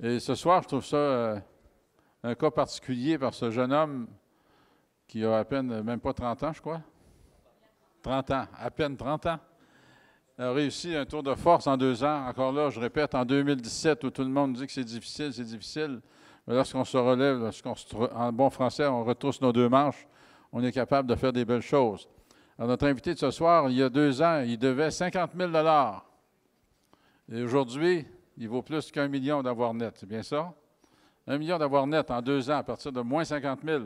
Et ce soir, je trouve ça euh, un cas particulier par ce jeune homme qui a à peine, même pas 30 ans, je crois. 30 ans, à peine 30 ans. A réussi un tour de force en deux ans. Encore là, je répète, en 2017, où tout le monde dit que c'est difficile, c'est difficile. Mais lorsqu'on se relève, lorsqu'on, en bon français, on retrousse nos deux manches, on est capable de faire des belles choses. Alors, notre invité de ce soir, il y a deux ans, il devait 50 000 Et aujourd'hui, il vaut plus qu'un million d'avoir net, c'est bien ça? Un million d'avoir net en deux ans à partir de moins 50 000,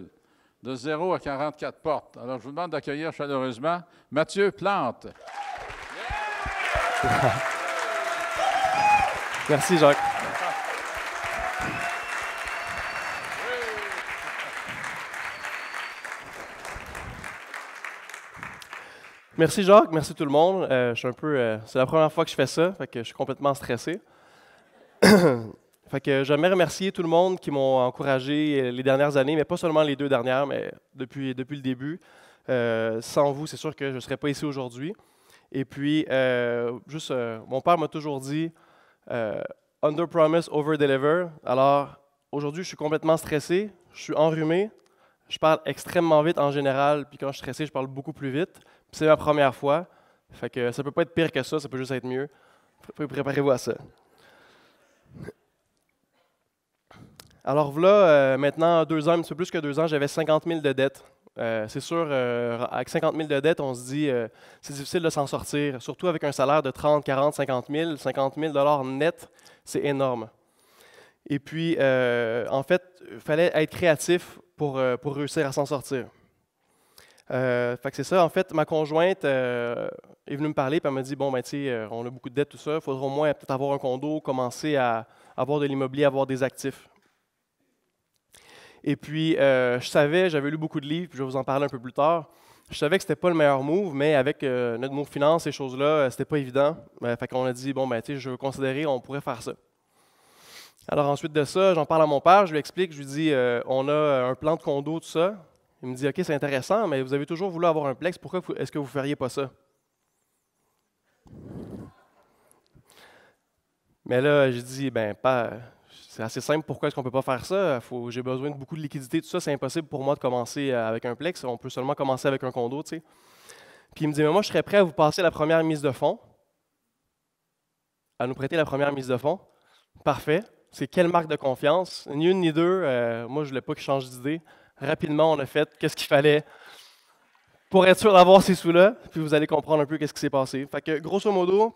de 0 à 44 portes. Alors, je vous demande d'accueillir chaleureusement Mathieu Plante. Merci, Jacques. Merci Jacques, merci tout le monde. Euh, je suis un peu, euh, c'est la première fois que je fais ça, je suis complètement stressé. fait que j'aimerais remercier tout le monde qui m'ont encouragé les dernières années, mais pas seulement les deux dernières, mais depuis, depuis le début. Euh, sans vous, c'est sûr que je ne serais pas ici aujourd'hui. Et puis, euh, juste, euh, mon père m'a toujours dit under promise, over deliver. Alors, aujourd'hui, je suis complètement stressé, je suis enrhumé, je parle extrêmement vite en général, puis quand je suis stressé, je parle beaucoup plus vite. C'est ma première fois. Fait que ça peut pas être pire que ça, ça peut juste être mieux. Préparez-vous à ça. Alors voilà, euh, maintenant deux ans, un plus que deux ans, j'avais 50 000 de dettes. Euh, c'est sûr, euh, avec 50 000 de dettes, on se dit c'est difficile de s'en sortir, surtout avec un salaire de 30, 40, 50 000, 50 000 dollars net, c'est énorme. Et puis, en fait, il fallait être créatif pour réussir à s'en sortir. Euh, fait que c'est ça. En fait, ma conjointe euh, est venue me parler et elle m'a dit Bon, ben, tu sais, euh, on a beaucoup de dettes, tout ça. Il faudra au moins peut-être avoir un condo, commencer à avoir de l'immobilier, avoir des actifs. Et puis, je savais, j'avais lu beaucoup de livres, je vais vous en parler un peu plus tard. Je savais que ce n'était pas le meilleur move, mais avec notre move finance, ces choses-là, c'était pas évident. fait qu'on a dit Bon, ben, tu sais, je veux considérer, on pourrait faire ça. Alors, ensuite de ça, j'en parle à mon père, je lui explique, je lui dis On a un plan de condo, tout ça il me dit, OK, c'est intéressant, mais vous avez toujours voulu avoir un plex, pourquoi est-ce que vous ne feriez pas ça? Mais là, j'ai dit, ben, pas, c'est assez simple, pourquoi est-ce qu'on ne peut pas faire ça? j'ai besoin de beaucoup de liquidité, tout ça, c'est impossible pour moi de commencer euh, avec un plex, on peut seulement commencer avec un condo, tu sais. Puis il me dit, mais moi, je serais prêt à vous passer la première mise de fond, à nous prêter la première mise de fond. » Parfait. C'est quelle marque de confiance? Ni une ni deux. Euh, moi, je ne voulais pas qu'il change d'idée rapidement, on a fait qu'est-ce qu'il fallait pour être sûr d'avoir ces sous-là, puis vous allez comprendre un peu qu'est-ce qui s'est passé. Fait que, grosso modo,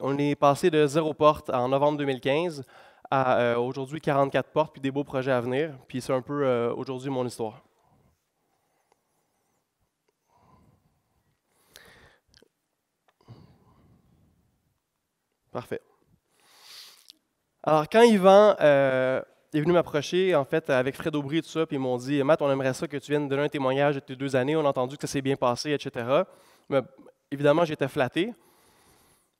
on est passé de zéro porte en novembre 2015 à euh, aujourd'hui 44 portes, puis des beaux projets à venir. Puis c'est un peu euh, aujourd'hui mon histoire. Parfait. Alors, quand Yvan euh, il est venu m'approcher, en fait, avec Fred Aubry et tout ça, puis ils m'ont dit Matt, on aimerait ça que tu viennes donner un témoignage de tes deux années, on a entendu que ça s'est bien passé, etc. Mais, évidemment, j'étais flatté.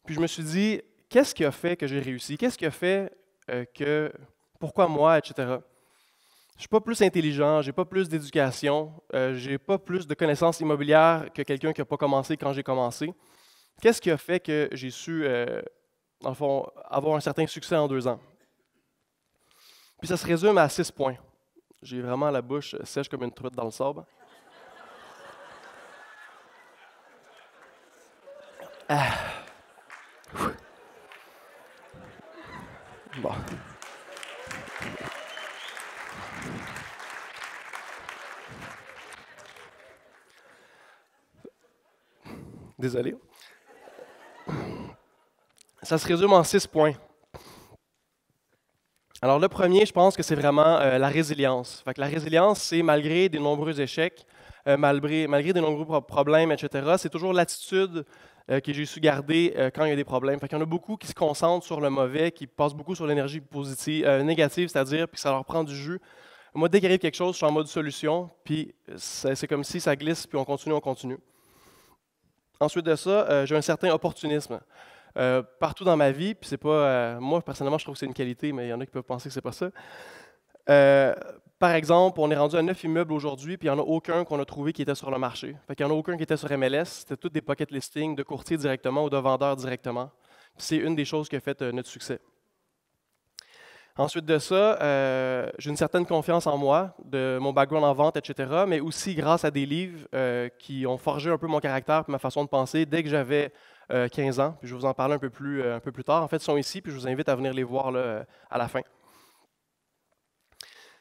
Puis je me suis dit Qu'est-ce qui a fait que j'ai réussi Qu'est-ce qui a fait euh, que. Pourquoi moi, etc. Je ne suis pas plus intelligent, je n'ai pas plus d'éducation, euh, je n'ai pas plus de connaissances immobilières que quelqu'un qui n'a pas commencé quand j'ai commencé. Qu'est-ce qui a fait que j'ai su, en euh, fond, avoir un certain succès en deux ans? Puis ça se résume à six points. J'ai vraiment la bouche sèche comme une truite dans le sable. Ah. Désolé. Ça se résume en six points. Alors le premier, je pense que c'est vraiment euh, la résilience. Fait la résilience, c'est malgré des nombreux échecs, euh, malgré, malgré des nombreux problèmes, etc., c'est toujours l'attitude euh, que j'ai su garder quand il y a des problèmes. Fait il y en a beaucoup qui se concentrent sur le mauvais, qui passent beaucoup sur l'énergie positive, négative, c'est-à-dire, puis ça leur prend du jus. Moi, dès qu'il arrive quelque chose, je suis en mode solution, puis c'est comme si ça glisse, puis on continue, on continue. Ensuite de ça, j'ai un certain opportunisme. Euh, partout dans ma vie, puis c'est pas. Euh, moi, personnellement, je trouve que c'est une qualité, mais il y en a qui peuvent penser que c'est pas ça. Euh, par exemple, on est rendu à neuf immeubles aujourd'hui, puis il n'y en a aucun qu'on a trouvé qui était sur le marché. Fait qu'il n'y en a aucun qui était sur MLS. C'était toutes des pocket listings de courtiers directement ou de vendeurs directement. C'est une des choses qui a fait notre succès. Ensuite de ça, j'ai une certaine confiance en moi, de mon background en vente, etc., mais aussi grâce à des livres qui ont forgé un peu mon caractère ma façon de penser. Dès que j'avais 15 euh, ans. Puis je vais vous en parler un peu, plus, euh, un peu plus tard. En fait, ils sont ici, puis je vous invite à venir les voir là, à la fin.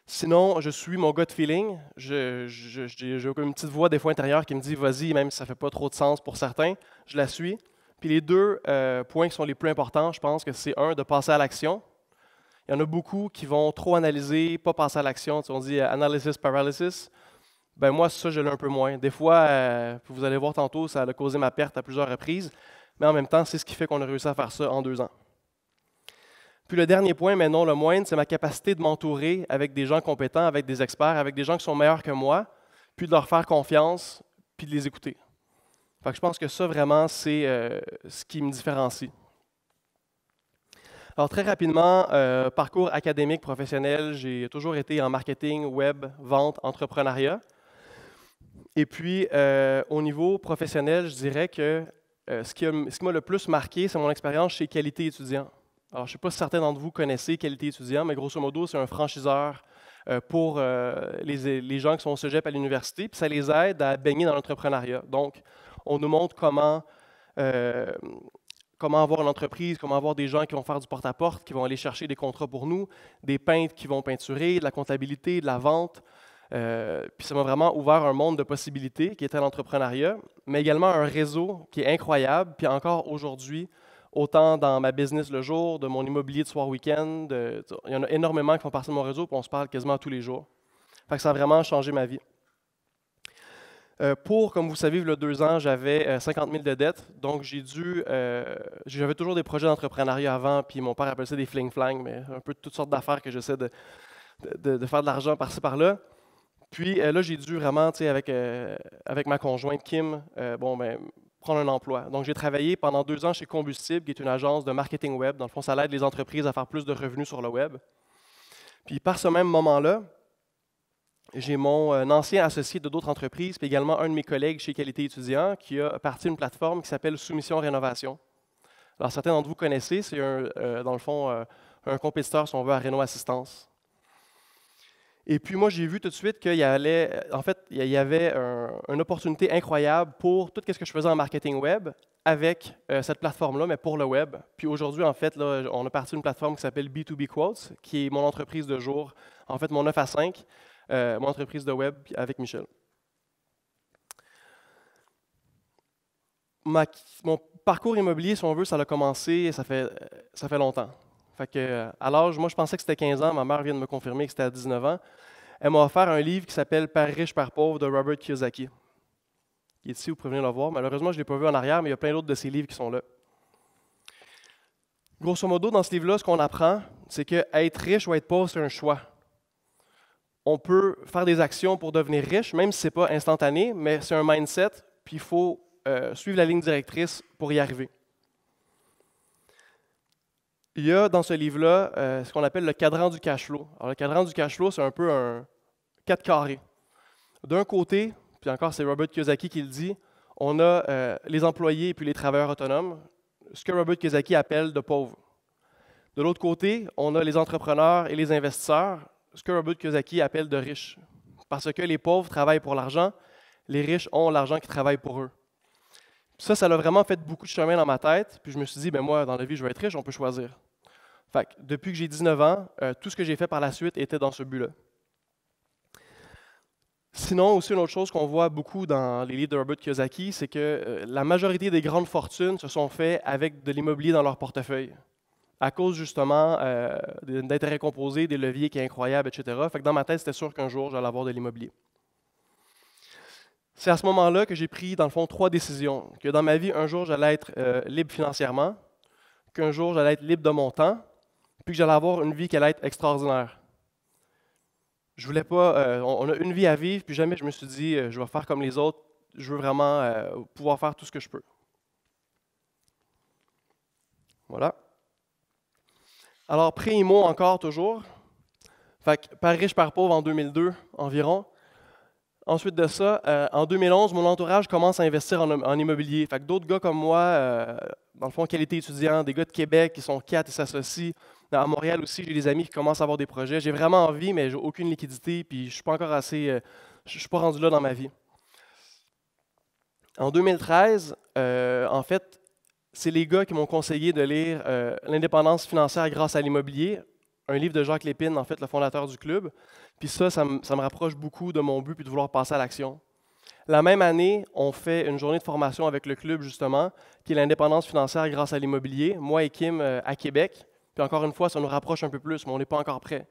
Sinon, je suis mon gut feeling. J'ai une petite voix des fois intérieure qui me dit vas-y, même si ça ne fait pas trop de sens pour certains, je la suis. Puis les deux euh, points qui sont les plus importants, je pense que c'est un, de passer à l'action. Il y en a beaucoup qui vont trop analyser, pas passer à l'action. On dit analysis paralysis ben moi, ça, je l'ai un peu moins. Des fois, euh, vous allez voir tantôt, ça a causé ma perte à plusieurs reprises, mais en même temps, c'est ce qui fait qu'on a réussi à faire ça en deux ans. Puis le dernier point, mais non le moindre, c'est ma capacité de m'entourer avec des gens compétents, avec des experts, avec des gens qui sont meilleurs que moi, puis de leur faire confiance, puis de les écouter. je pense que ça, vraiment, c'est euh, ce qui me différencie. Alors, très rapidement, euh, parcours académique, professionnel, j'ai toujours été en marketing, web, vente, entrepreneuriat. Et puis, euh, au niveau professionnel, je dirais que euh, ce qui m'a le plus marqué, c'est mon expérience chez Qualité étudiant. Alors, je ne sais pas si certains d'entre vous connaissez Qualité étudiant, mais grosso modo, c'est un franchiseur euh, pour les, gens qui sont au à l'université, puis ça les aide à baigner dans l'entrepreneuriat. Donc, on nous montre comment comment avoir une entreprise, comment avoir des gens qui vont faire du porte-à-porte, -porte, qui vont aller chercher des contrats pour nous, des peintres qui vont peinturer, de la comptabilité, de la vente. Euh, puis ça m'a vraiment ouvert un monde de possibilités qui était l'entrepreneuriat, mais également un réseau qui est incroyable. Puis encore aujourd'hui, autant dans ma business le jour, de mon immobilier de soir week-end, il y en a énormément qui font partie de mon réseau, puis on se parle quasiment tous les jours. Fait que ça a vraiment changé ma vie. Euh, pour, comme vous savez, il y a deux ans, j'avais 50 euh, 000 de dettes. Donc, j'ai dû. j'avais toujours des projets d'entrepreneuriat avant, puis mon père appelait ça des fling-flang, mais un peu toutes sortes d'affaires que j'essaie de, de, faire de l'argent par-ci par-là. Puis euh, là, j'ai dû vraiment, avec, euh, avec ma conjointe Kim, euh, bon, ben, prendre un emploi. Donc, j'ai travaillé pendant deux ans chez Combustible, qui est une agence de marketing web. Dans le fond, ça aide les entreprises à faire plus de revenus sur le web. Puis, par ce même moment-là, j'ai mon ancien associé de d'autres entreprises, puis également un de mes collègues chez Qualité étudiant, qui a parti une plateforme qui s'appelle Soumission Rénovation. Alors, certains d'entre vous connaissez, c'est, dans le fond, un compétiteur, si on veut, à Renault Assistance. Et puis moi, j'ai vu tout de suite qu'il y allait, en fait, il y avait une opportunité incroyable pour tout ce que je faisais en marketing web avec euh, cette plateforme-là, mais pour le web. Puis aujourd'hui, en fait, on a parti d'une plateforme qui s'appelle B2B Quotes, qui est mon entreprise de jour, en fait, mon 9 à 5, euh, mon entreprise de web avec Michel. mon parcours immobilier, si on veut, ça a commencé, ça fait, ça fait longtemps. Fait que, à l'âge, moi, je pensais que c'était 15 ans. Ma mère vient de me confirmer que c'était à 19 ans. Elle m'a offert un livre qui s'appelle Par riche, par pauvre de Robert Kiyosaki. Il est ici, vous pouvez venir le voir. Malheureusement, je ne l'ai pas vu en arrière, mais il y a plein d'autres de ses livres qui sont là. Grosso modo, dans ce livre-là, ce qu'on apprend, c'est que être riche ou être pauvre, c'est un choix. On peut faire des actions pour devenir riche, même si ce n'est pas instantané, mais c'est un mindset, puis il faut euh, suivre la ligne directrice pour y arriver il y a dans ce livre-là euh, ce qu'on appelle le cadran du cash flow. Alors, le cadran du cash flow, c'est un peu un quatre carrés. D'un côté, puis encore, c'est Robert Kiyosaki qui le dit, on a euh, les employés et puis les travailleurs autonomes, ce que Robert Kiyosaki appelle de pauvres. De l'autre côté, on a les entrepreneurs et les investisseurs, ce que Robert Kiyosaki appelle de riches. Parce que les pauvres travaillent pour l'argent, les riches ont l'argent qui travaille pour eux. ça, ça a vraiment fait beaucoup de chemin dans ma tête. Puis je me suis dit, ben moi, dans la vie, je veux être riche, on peut choisir. Fait que depuis que j'ai 19 ans, euh, tout ce que j'ai fait par la suite était dans ce but-là. Sinon, aussi une autre chose qu'on voit beaucoup dans les livres de Robert Kiyosaki, c'est que euh, la majorité des grandes fortunes se sont faites avec de l'immobilier dans leur portefeuille, à cause justement euh, d'intérêts composés, des leviers qui est incroyable, etc. Fait que dans ma tête, c'était sûr qu'un jour, j'allais avoir de l'immobilier. C'est à ce moment-là que j'ai pris, dans le fond, trois décisions. Que dans ma vie, un jour, j'allais être libre financièrement, qu'un jour, j'allais être libre de mon temps, puis que j'allais avoir une vie qui allait être extraordinaire. Je voulais pas. Euh, on, a une vie à vivre, puis jamais je me suis dit, euh, je vais faire comme les autres. Je veux vraiment euh, pouvoir faire tout ce que je peux. Voilà. Alors, primo encore, toujours. Fait que, par riche, par pauvre en 2002 environ. Ensuite de ça, en 2011, mon entourage commence à investir en, immobilier. Fait que d'autres gars comme moi, dans le fond, qualité étudiant, des gars de Québec qui sont quatre et s'associent, à Montréal aussi, j'ai des amis qui commencent à avoir des projets. J'ai vraiment envie, mais j'ai aucune liquidité, puis je suis pas encore assez, euh, je suis pas rendu là dans ma vie. En 2013, euh, en fait, c'est les gars qui m'ont conseillé de lire euh, L'indépendance financière grâce à l'immobilier, un livre de Jacques Lépine, en fait, le fondateur du club. Puis ça, ça, me rapproche beaucoup de mon but puis de vouloir passer à l'action. La même année, on fait une journée de formation avec le club, justement, qui est l'indépendance financière grâce à l'immobilier, moi et Kim à Québec. Puis encore une fois, ça nous rapproche un peu plus, mais on n'est pas encore prêt.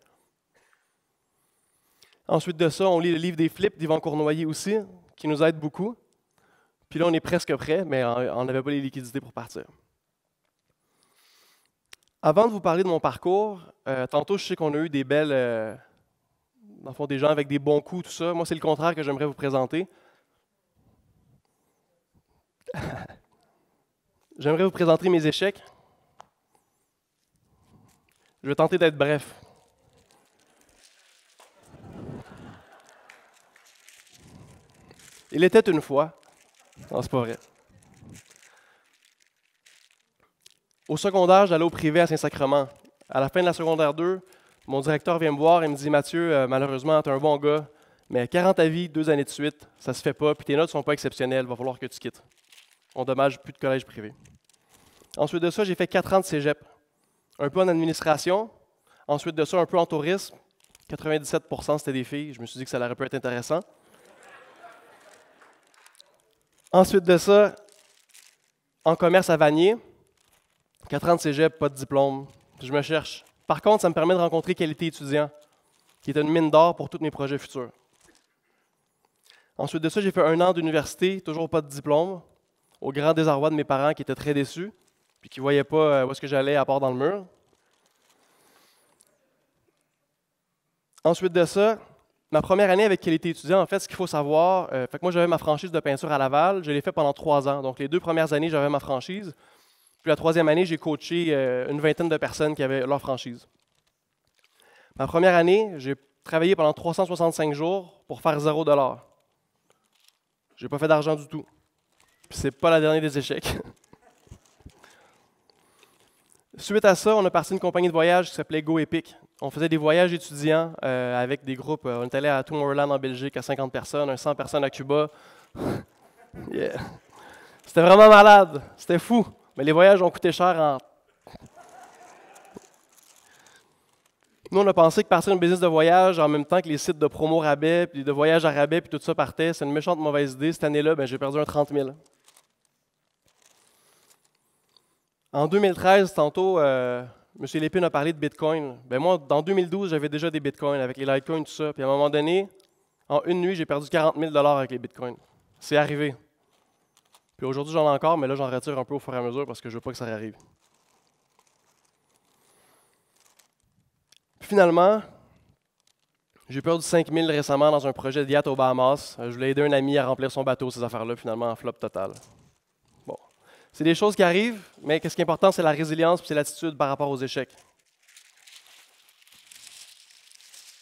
Ensuite de ça, on lit le livre des flips d'Yvan Cournoyer aussi, qui nous aide beaucoup. Puis là, on est presque prêt, mais on n'avait pas les liquidités pour partir. Avant de vous parler de mon parcours, euh, tantôt, je sais qu'on a eu des belles. Euh, dans le fond, des gens avec des bons coups, tout ça. Moi, c'est le contraire que j'aimerais vous présenter. j'aimerais vous présenter mes échecs. Je vais tenter d'être bref. Il était une fois. Non, c'est pas vrai. Au secondaire, j'allais au privé à Saint-Sacrement. À la fin de la secondaire 2, mon directeur vient me voir et me dit Mathieu, euh, malheureusement, es un bon gars, mais 40 avis, deux années de suite, ça se fait pas, puis tes notes sont pas exceptionnelles, va falloir que tu quittes. On dommage plus de collège privé. Ensuite de ça, j'ai fait quatre ans de cégep un peu en administration, ensuite de ça, un peu en tourisme. 97 c'était des filles. Je me suis dit que ça aurait pu être intéressant. Ensuite de ça, en commerce à Vanier, 4 ans de cégep, pas de diplôme. Je me cherche. Par contre, ça me permet de rencontrer Qualité étudiant, qui est une mine d'or pour tous mes projets futurs. Ensuite de ça, j'ai fait un an d'université, toujours pas de diplôme, au grand désarroi de mes parents qui étaient très déçus puis qui ne voyaient pas euh, où est-ce que j'allais à part dans le mur. Ensuite de ça, ma première année avec qualité étudiant, en fait, ce qu'il faut savoir, euh, fait que moi j'avais ma franchise de peinture à Laval, je l'ai fait pendant trois ans. Donc les deux premières années, j'avais ma franchise. Puis la troisième année, j'ai coaché euh, une vingtaine de personnes qui avaient leur franchise. Ma première année, j'ai travaillé pendant 365 jours pour faire 0 Je J'ai pas fait d'argent du tout. Ce c'est pas la dernière des échecs. Suite à ça, on a parti une compagnie de voyage qui s'appelait Go Epic. On faisait des voyages étudiants euh, avec des groupes. Euh, on est allé à Tomorrowland en Belgique à 50 personnes, 100 personnes à Cuba. C'était vraiment malade. C'était fou. Mais les voyages ont coûté cher en Nous, on a pensé que partir une business de voyage en même temps que les sites de promo rabais, puis de voyages à rabais, puis tout ça partait, c'est une méchante mauvaise idée. Cette année-là, ben, j'ai perdu un 30 000. En 2013, tantôt, euh, M. Lépine a parlé de Bitcoin. Ben moi, dans 2012, j'avais déjà des Bitcoins avec les Litecoins, tout ça. Puis à un moment donné, en une nuit, j'ai perdu 40 000 avec les Bitcoins. C'est arrivé. Puis aujourd'hui, j'en ai encore, mais là, j'en retire un peu au fur et à mesure parce que je veux pas que ça arrive. Finalement, j'ai perdu 5 000 récemment dans un projet yacht aux Bahamas. Euh, je voulais aider un ami à remplir son bateau, ces affaires-là, finalement, en flop total. C'est des choses qui arrivent, mais quest ce qui est important, c'est la résilience et c'est l'attitude par rapport aux échecs.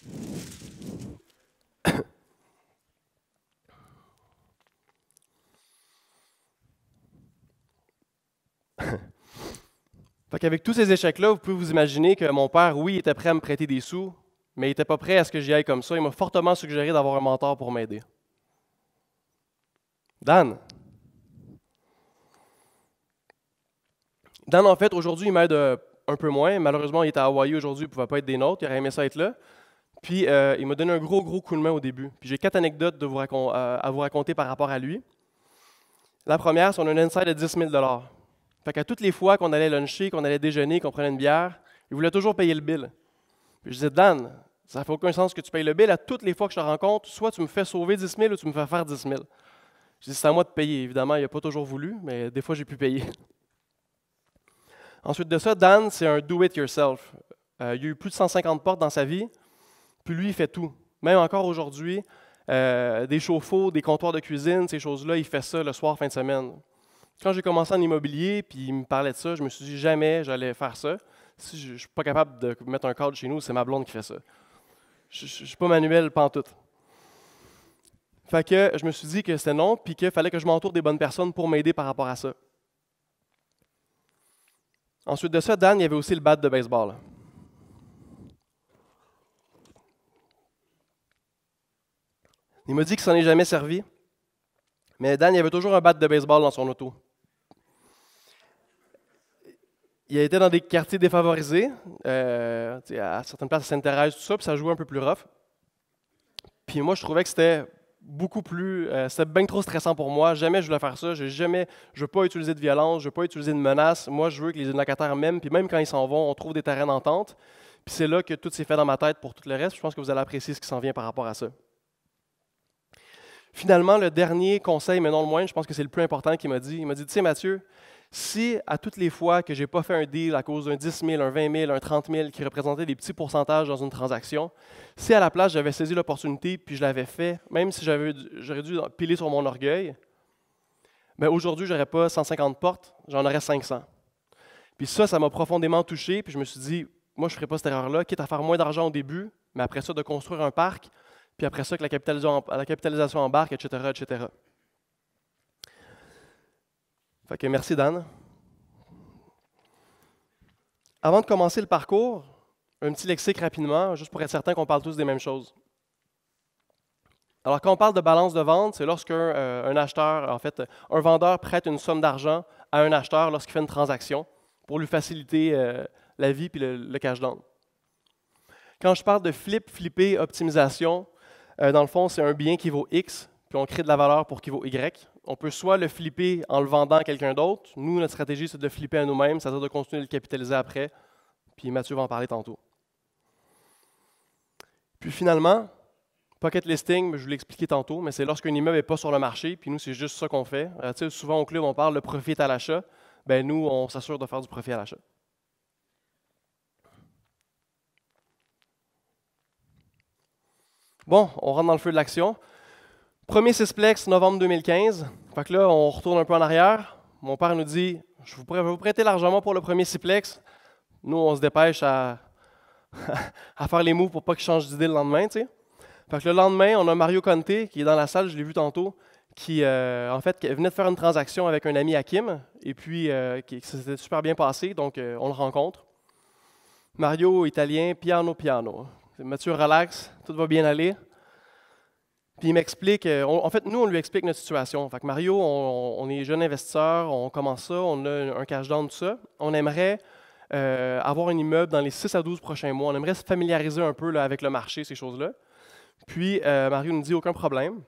fait Avec tous ces échecs-là, vous pouvez vous imaginer que mon père, oui, était prêt à me prêter des sous, mais il n'était pas prêt à ce que j'y aille comme ça. Il m'a fortement suggéré d'avoir un mentor pour m'aider. Dan, Dan, en fait, aujourd'hui, il m'aide euh, un peu moins. Malheureusement, il était à Hawaï aujourd'hui, il ne pouvait pas être des nôtres, il aurait aimé ça être là. Puis, euh, il m'a donné un gros, gros coup de main au début. Puis, j'ai quatre anecdotes euh, à vous raconter par rapport à lui. La première, c'est qu'on a un inside de 10 000 Fait qu'à toutes les fois qu'on allait luncher, qu'on allait déjeuner, qu'on prenait une bière, il voulait toujours payer le bill. Puis, je disais, Dan, ça fait aucun sens que tu payes le bill à toutes les fois que je te rencontre. Soit tu me fais sauver 10 000 ou tu me fais faire 10 000. Je dis, c'est à moi de payer. Évidemment, il n'a pas toujours voulu, mais des fois, j'ai pu payer. Ensuite de ça, Dan, c'est un do-it-yourself. Euh, il a eu plus de 150 portes dans sa vie, puis lui, il fait tout. Même encore aujourd'hui, euh, des chauffe-eau, des comptoirs de cuisine, ces choses-là, il fait ça le soir, fin de semaine. Quand j'ai commencé en immobilier, puis il me parlait de ça, je me suis dit jamais j'allais faire ça. Si je ne suis pas capable de mettre un cadre chez nous, c'est ma blonde qui fait ça. Je ne suis pas manuel pantoute. Fait que je me suis dit que c'était non, puis qu'il fallait que je m'entoure des bonnes personnes pour m'aider par rapport à ça. Ensuite de ça, Dan, il y avait aussi le bat de baseball. Il m'a dit que s'en est jamais servi, mais Dan, il avait toujours un bat de baseball dans son auto. Il était dans des quartiers défavorisés, euh, à certaines places à sainte tout ça, puis ça jouait un peu plus rough. Puis moi, je trouvais que c'était beaucoup plus. c'est euh, c'était bien trop stressant pour moi. Jamais je voulais faire ça. Je jamais, je veux pas utiliser de violence. Je veux pas utiliser de menace. Moi, je veux que les locataires m'aiment. Puis même quand ils s'en vont, on trouve des terrains d'entente. Puis c'est là que tout s'est fait dans ma tête pour tout le reste. Je pense que vous allez apprécier ce qui s'en vient par rapport à ça. Finalement, le dernier conseil, mais non le moins, je pense que c'est le plus important qu'il m'a dit. Il m'a dit, tu sais, Mathieu, si à toutes les fois que je n'ai pas fait un deal à cause d'un 10 000, un 20 000, un 30 000 qui représentait des petits pourcentages dans une transaction, si à la place j'avais saisi l'opportunité puis je l'avais fait, même si j'avais, j'aurais dû piler sur mon orgueil, mais ben, aujourd'hui, je n'aurais pas 150 portes, j'en aurais 500. Puis ça, ça m'a profondément touché, puis je me suis dit, moi, je ne ferai pas cette erreur-là, quitte à faire moins d'argent au début, mais après ça, de construire un parc, puis après ça, que la capitalisation, la capitalisation embarque, etc., etc merci, Dan. Avant de commencer le parcours, un petit lexique rapidement, juste pour être certain qu'on parle tous des mêmes choses. Alors, quand on parle de balance de vente, c'est lorsque euh, un acheteur, en fait, un vendeur prête une somme d'argent à un acheteur lorsqu'il fait une transaction pour lui faciliter euh, la vie puis le, cash down. Quand je parle de flip, flipper, optimisation, euh, dans le fond, c'est un bien qui vaut X puis on crée de la valeur pour qu'il vaut Y. On peut soit le flipper en le vendant à quelqu'un d'autre. Nous, notre stratégie, c'est de le flipper à nous-mêmes, c'est-à-dire de continuer de le capitaliser après. Puis Mathieu va en parler tantôt. Puis finalement, Pocket listing, je vous l'ai expliqué tantôt, mais c'est lorsqu'un immeuble n'est pas sur le marché, puis nous, c'est juste ça qu'on fait. Euh, sais, souvent au club, on parle le profit à l'achat. Ben nous, on s'assure de faire du profit à l'achat. Bon, on rentre dans le feu de l'action. Premier Cisplex, novembre 2015. Fait que là, on retourne un peu en arrière. Mon père nous dit Je vous vous prêter largement pour le premier sixplex. » Nous, on se dépêche à, faire les mots pour pas qu'il change d'idée le lendemain. Fait que le lendemain, on a Mario Conte qui est dans la salle, je l'ai vu tantôt, qui euh, en fait venait de faire une transaction avec un ami Hakim, et puis euh, qui, ça s'était super bien passé, donc euh, on le rencontre. Mario, italien, piano, piano. Mathieu, relax, tout va bien aller. Puis il m'explique, euh, en fait, nous, on lui explique notre situation. Fait que Mario, on, est jeune investisseur, on commence ça, on a un cash down, tout ça. On aimerait euh, avoir un immeuble dans les 6 à 12 prochains mois. On aimerait se familiariser un peu avec le marché, ces choses-là. Puis euh, Mario nous dit aucun problème.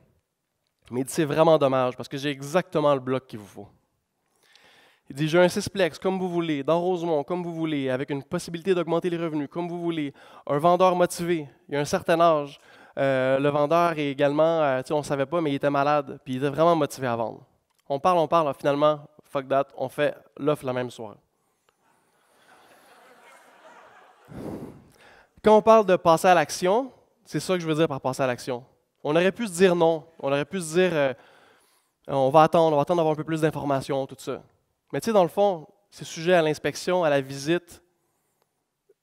Mais il dit c'est vraiment dommage parce que j'ai exactement le bloc qu'il vous faut. Il dit j'ai un cisplex comme vous voulez, dans Rosemont comme vous voulez, avec une possibilité d'augmenter les revenus comme vous voulez, un vendeur motivé, il a un certain âge. Euh, le vendeur est également, euh, on ne savait pas, mais il était malade, puis il était vraiment motivé à vendre. On parle, on parle, finalement, fuck that, on fait l'offre la même soirée. Quand on parle de passer à l'action, c'est ça que je veux dire par passer à l'action. On aurait pu se dire non, on aurait pu se dire euh, on va attendre, on va attendre d'avoir un peu plus d'informations, tout ça. Mais tu sais, dans le fond, c'est sujet à l'inspection, à la visite,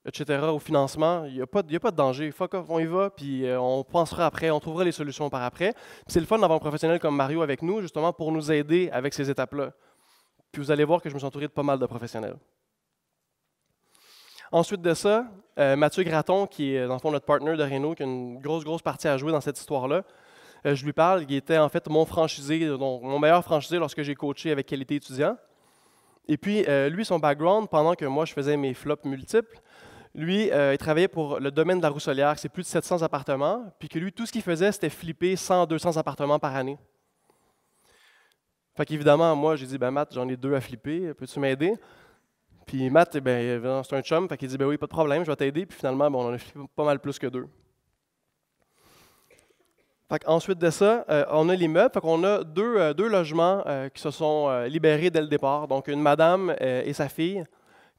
etc., au financement, il n'y a, a, pas de danger. Fuck off, on y va, puis euh, on pensera après, on trouvera les solutions par après. C'est le fun d'avoir un professionnel comme Mario avec nous, justement, pour nous aider avec ces étapes-là. Puis vous allez voir que je me suis entouré de pas mal de professionnels. Ensuite de ça, euh, Mathieu Graton, qui est dans le fond notre partenaire de Renault, qui a une grosse, grosse partie à jouer dans cette histoire-là, euh, je lui parle. Il était en fait mon franchisé, donc mon meilleur franchisé lorsque j'ai coaché avec qualité étudiant. Et puis, lui, son background, pendant que moi je faisais mes flops multiples, lui, euh, il travaillait pour le domaine de la Rousselière, c'est plus de 700 appartements, puis que lui, tout ce qu'il faisait, c'était flipper 100, 200 appartements par année. Fait qu'évidemment, moi, j'ai dit, ben Matt, j'en ai deux à flipper, peux-tu m'aider? Puis Matt, eh ben, c'est un chum, fait qu'il dit, ben oui, pas de problème, je vais t'aider. Puis finalement, on en a flippé pas mal plus que deux. Fait Ensuite de ça, euh, on a l'immeuble. Fait qu'on a deux, euh, logements qui se sont libérés dès le départ. Donc, une madame et sa fille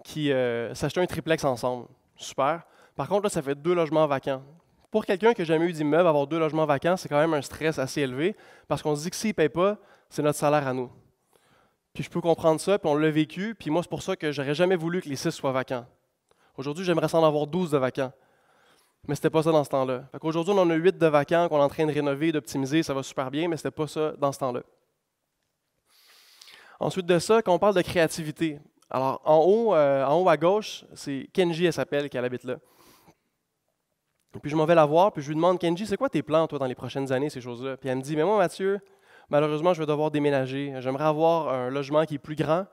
qui s'achetaient un triplex ensemble. Super. Par contre, là, ça fait deux logements vacants. Pour quelqu'un qui n'a jamais eu d'immeuble, avoir deux logements vacants, c'est quand même un stress assez élevé parce qu'on se dit que s'il ne paye pas, c'est notre salaire à nous. Puis je peux comprendre ça, puis on l'a vécu, puis moi, c'est pour ça que j'aurais jamais voulu que les six soient vacants. Aujourd'hui, j'aimerais s'en avoir douze de vacants. Mais ce n'était pas ça dans ce temps-là. Aujourd'hui, on en a huit de vacants qu'on est en train de rénover, d'optimiser, ça va super bien, mais n'était pas ça dans ce temps-là. Ensuite de ça, quand on parle de créativité, alors, en haut, euh, en haut à gauche, c'est Kenji, elle s'appelle, qu'elle habite là. Puis je m'en vais la voir, puis je lui demande, Kenji, c'est quoi tes plans, toi, dans les prochaines années, ces choses-là? Puis elle me dit, mais moi, Mathieu, malheureusement, je vais devoir déménager. J'aimerais avoir un logement qui est plus grand,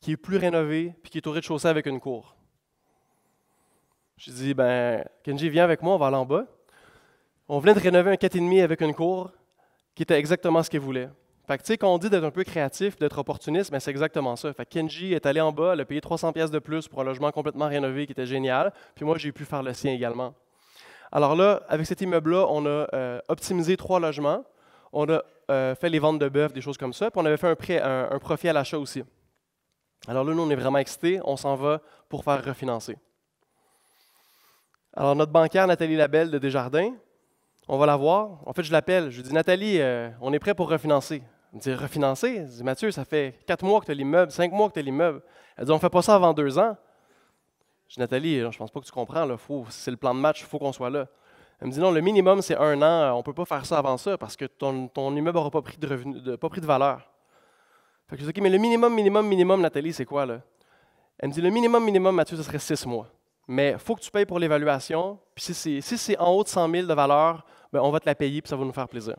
qui est plus rénové, puis qui est au rez-de-chaussée avec une cour. Je dis, ben, Kenji, viens avec moi, on va aller en bas. On venait de rénover un demi avec une cour qui était exactement ce qu'elle voulait. Fait tu sais, quand on dit d'être un peu créatif, d'être opportuniste, mais ben, c'est exactement ça. Fait Kenji est allé en bas, il a payé 300 pièces de plus pour un logement complètement rénové qui était génial. Puis moi, j'ai pu faire le sien également. Alors là, avec cet immeuble-là, on a euh, optimisé trois logements. On a euh, fait les ventes de bœuf, des choses comme ça. Puis on avait fait un, profit à l'achat aussi. Alors là, nous, on est vraiment excités. On s'en va pour faire refinancer. Alors, notre bancaire, Nathalie Labelle de Desjardins, on va la voir. En fait, je l'appelle. Je lui dis Nathalie, euh, on est prêt pour refinancer me dit refinancer. Je dis Mathieu, ça fait quatre mois que tu as l'immeuble, cinq mois que tu as l'immeuble. Elle dit on ne fait pas ça avant deux ans. Je dis Nathalie, je pense pas que tu comprends, là, c'est le plan de match, il faut qu'on soit là. Elle me dit non, le minimum c'est un an, on ne peut pas faire ça avant ça parce que ton, immeuble n'aura pas, pris de revenu, pas pris de valeur. Fait que je dis OK, mais le minimum, minimum, minimum, Nathalie, c'est quoi là? Elle me dit le minimum, minimum, Mathieu, ce serait six mois. Mais il faut que tu payes pour l'évaluation. Puis si c'est, si en haut de 100 000 de valeur, ben, on va te la payer, puis ça va nous faire plaisir.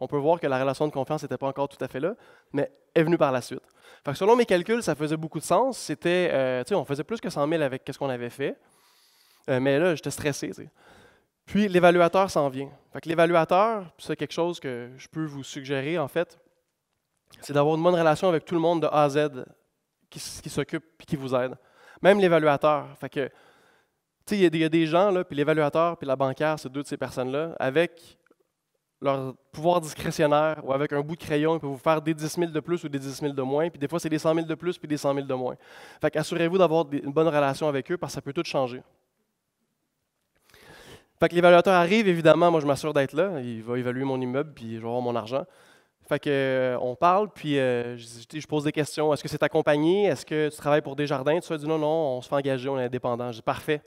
On peut voir que la relation de confiance n'était pas encore tout à fait là, mais est venue par la suite. Fait selon mes calculs, ça faisait beaucoup de sens. C'était, euh, on faisait plus que 100 000 avec ce qu'on avait fait, euh, mais là, j'étais stressé. Puis l'évaluateur s'en vient. l'évaluateur, c'est quelque chose que je peux vous suggérer en fait, c'est d'avoir une bonne relation avec tout le monde de A à Z qui, s'occupe et qui vous aide. Même l'évaluateur. il y, a des gens, puis l'évaluateur, puis la bancaire, c'est deux de ces personnes-là, avec leur pouvoir discrétionnaire ou avec un bout de crayon, ils peuvent vous faire des 10 000 de plus ou des 10 000 de moins. Puis des fois, c'est des 100 000 de plus puis des 100 000 de moins. Fait assurez vous d'avoir une bonne relation avec eux parce que ça peut tout changer. Fait que l'évaluateur arrive, évidemment, moi je m'assure d'être là. Il va évaluer mon immeuble puis je vais avoir mon argent. Fait que, euh, on parle, puis euh, je, pose des questions. Est-ce que c'est accompagné? Est-ce que tu travailles pour des jardins? Tu as dit non, non, on se fait engager, on est indépendant. Je dis parfait.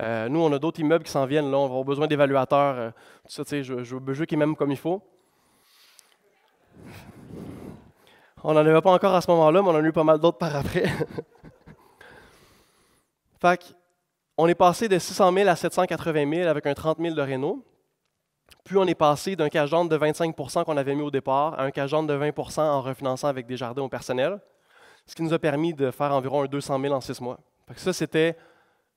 Euh, nous, on a d'autres immeubles qui s'en viennent. Là, on va avoir besoin d'évaluateurs. Euh, tout ça, je, veux qui même comme il faut. On n'en avait pas encore à ce moment-là, mais on en a eu pas mal d'autres par après. fait on est passé de 600 000 à 780 000 avec un 30 000 de Réno. Puis on est passé d'un cagent de 25 qu'on avait mis au départ à un cagent de 20 en refinançant avec des jardins au personnel, ce qui nous a permis de faire environ un 200 000 en six mois. Fait ça, c'était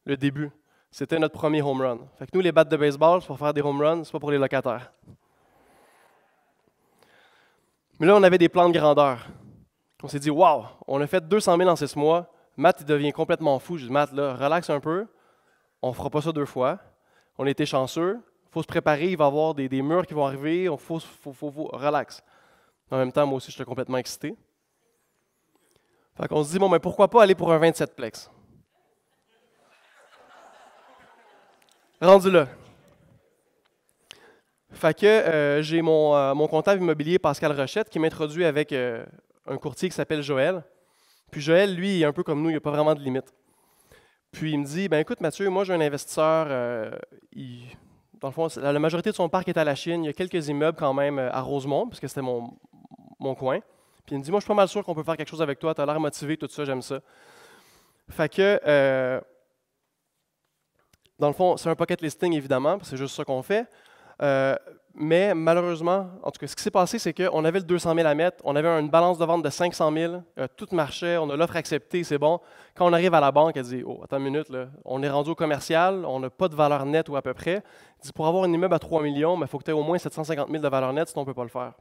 le début. C'était notre premier home run. Fait nous, les battes de baseball, c'est pour faire des home runs, c'est pas pour les locataires. Mais là, on avait des plans de grandeur. On s'est dit, waouh, on a fait 200 000 en six mois. Matt, il devient complètement fou. Je dis, Matt, là, relaxe un peu. On fera pas ça deux fois. On était chanceux. Il faut se préparer. Il va y avoir des, murs qui vont arriver. On faut, faut, faut, relax. En même temps, moi aussi, j'étais complètement excité. Fait qu'on se dit, bon, mais pourquoi pas aller pour un 27 plex? rendu là. Fait que euh, j'ai euh, mon, comptable immobilier Pascal Rochette qui m'introduit avec euh, un courtier qui s'appelle Joël. Puis Joël, lui, est un peu comme nous, il n'a pas vraiment de limite. Puis il me dit ben écoute, Mathieu, moi j'ai un investisseur, il, dans le fond, la, majorité de son parc est à la Chine. Il y a quelques immeubles quand même à Rosemont, parce que c'était mon, coin. Puis il me dit Moi, je suis pas mal sûr qu'on peut faire quelque chose avec toi, tu as l'air motivé, tout ça, j'aime ça. Fait que dans le fond, c'est un pocket listing, évidemment, parce que c'est juste ça qu'on fait. Euh, mais malheureusement, en tout cas, ce qui s'est passé, c'est qu'on avait le 200 000 à mettre, on avait une balance de vente de 500 000, euh, tout marchait, on a l'offre acceptée, c'est bon. Quand on arrive à la banque, elle dit Oh, attends une minute, on est rendu au commercial, on n'a pas de valeur nette ou à peu près. Elle dit Pour avoir un immeuble à 3 millions, il ben, faut que tu aies au moins 750 000 de valeur nette, sinon on ne peut pas le faire.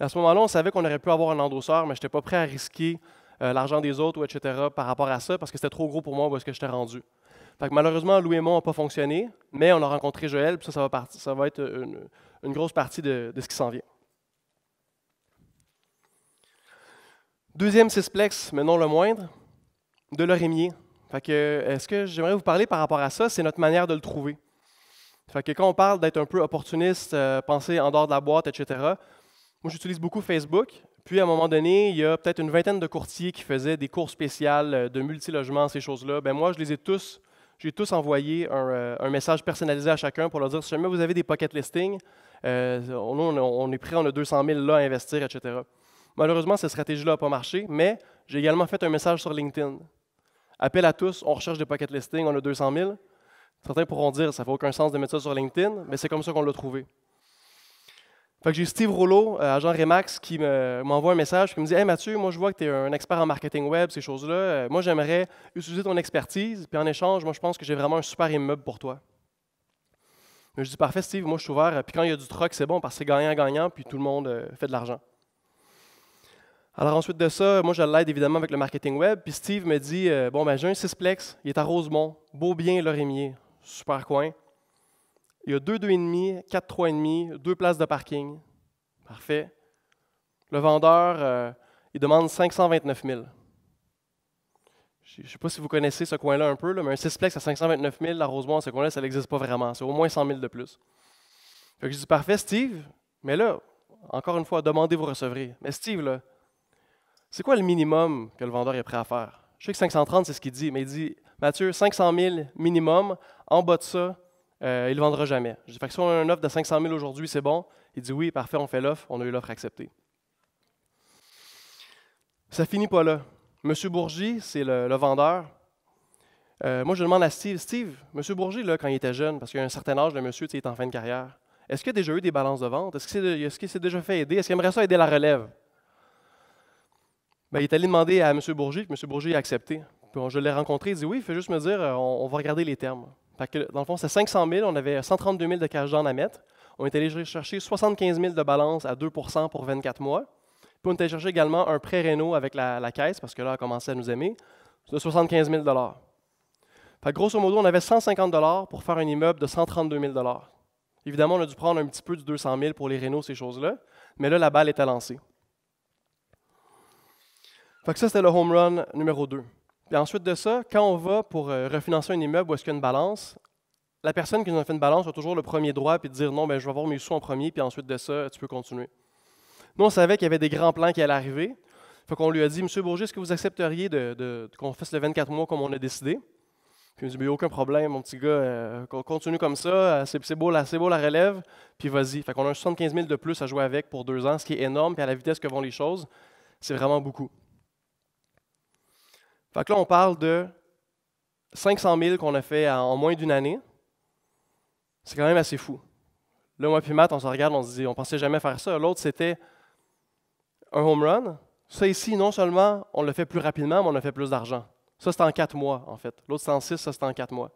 À ce moment-là, on savait qu'on aurait pu avoir un endosseur, mais je n'étais pas prêt à risquer euh, l'argent des autres ou etc. par rapport à ça parce que c'était trop gros pour moi parce est-ce que j'étais rendu. Fait malheureusement, Louis et moi pas fonctionné, mais on a rencontré Joël, puis ça, va, être une, grosse partie de, ce qui s'en vient. Deuxième cisplex, mais non le moindre, de l'orémier. Fait que, est-ce que j'aimerais vous parler par rapport à ça? C'est notre manière de le trouver. Fait que quand on parle d'être un peu opportuniste, euh, penser en dehors de la boîte, etc., moi, j'utilise beaucoup Facebook. Puis, à un moment donné, il y a peut-être une vingtaine de courtiers qui faisaient des cours spéciales euh, de multilogement, ces choses-là. Ben moi, je les ai tous j'ai tous envoyé euh, un, message personnalisé à chacun pour leur dire si jamais vous avez des pocket listings, euh, on, est prêt, on a 200 000 là à investir, etc. Malheureusement, cette stratégie-là n'a pas marché, mais j'ai également fait un message sur LinkedIn. Appel à tous, on recherche des pocket listings, on a 200 000. Certains pourront dire ça fait aucun sens de mettre ça sur LinkedIn, mais c'est comme ça qu'on l'a trouvé. Fait que j'ai Steve Rouleau, euh, agent Remax, qui m'envoie un message, qui me dit Hey Mathieu, moi je vois que tu es un expert en marketing web, ces choses-là. Euh, moi j'aimerais utiliser ton expertise, puis en échange, moi je pense que j'ai vraiment un super immeuble pour toi. je dis Parfait, Steve, moi je suis ouvert. Puis quand il y a du troc, c'est bon parce que c'est gagnant-gagnant, puis tout le monde euh, fait de l'argent. Alors ensuite de ça, moi je l'aide évidemment avec le marketing web, puis Steve me dit Bon, ben j'ai un Cisplex, il est à Rosemont, beau bien l'Orémier, super coin. Il y a deux 2,5, quatre 3,5, deux places de parking. Parfait. Le vendeur, euh, il demande 529 000. Je ne sais pas si vous connaissez ce coin-là un peu, mais un 6-plex à 529 000 à Rosemont, ce coin-là, ça n'existe pas vraiment. C'est au moins 100 000 de plus. je dis, parfait, Steve, mais là, encore une fois, demandez, vous recevrez. Mais Steve, là, c'est quoi le minimum que le vendeur est prêt à faire? Je sais que 530, c'est ce qu'il dit, mais il dit, Mathieu, 500 000 minimum, en bas de ça, euh, il ne vendra jamais. Je dis, fait que si on a une offre de 500 000 aujourd'hui, c'est bon. Il dit, oui, parfait, on fait l'offre. On a eu l'offre acceptée. Ça finit pas là. Monsieur Bourgie, c'est le, vendeur. Euh, moi, je demande à Steve, Steve, Monsieur Bourgie, là, quand il était jeune, parce qu'il a un certain âge, le monsieur, il est en fin de carrière. Est-ce qu'il a déjà eu des balances de vente? Est-ce qu'il s'est déjà fait aider? Est-ce qu'il aimerait ça aider la relève? Ben, il est allé demander à M. Bourgie, puis M. Bourgie a accepté. je l'ai rencontré, il dit oui, il faut juste me dire, euh, on va regarder les termes dans le fond, c'est 500 000. On avait 132 000 de cash down à mettre. On était allé chercher 75 000 de balance à 2 pour 24 mois. Puis on était allé chercher également un prêt réno avec la, caisse, parce que là, elle commençait à nous aimer, de 75 000 fait que, Grosso modo, on avait 150 pour faire un immeuble de 132 000 Évidemment, on a dû prendre un petit peu du 200 000 pour les rénaux, ces choses-là, mais là, la balle était lancée. Fait que ça, c'était le home run numéro 2. Et ensuite de ça, quand on va pour euh, refinancer un immeuble où est-ce qu'il y a une balance, la personne qui nous a fait une balance a toujours le premier droit puis de dire non, ben, je vais avoir mes sous en premier, puis ensuite de ça, tu peux continuer. Nous, on savait qu'il y avait des grands plans qui allaient arriver. Fait qu'on lui a dit, Monsieur Bourget, est-ce que vous accepteriez de, qu'on fasse le 24 mois comme on a décidé? Puis il me dit, ben, aucun problème, mon petit gars, qu'on euh, continue comme ça, euh, c'est beau, la, beau la relève, puis vas-y. Fait qu'on a 75 000 de plus à jouer avec pour deux ans, ce qui est énorme, puis à la vitesse que vont les choses, c'est vraiment beaucoup. Fait que là, on parle de 500 000 qu'on a fait en moins d'une année. C'est quand même assez fou. Là, moi puis Matt, on se regarde, on se dit, on pensait jamais faire ça. L'autre, c'était un home run. Ça ici, non seulement on le fait plus rapidement, mais on a fait plus d'argent. Ça, c'est en quatre mois, en fait. L'autre, c'est en six, ça, c'est en quatre mois.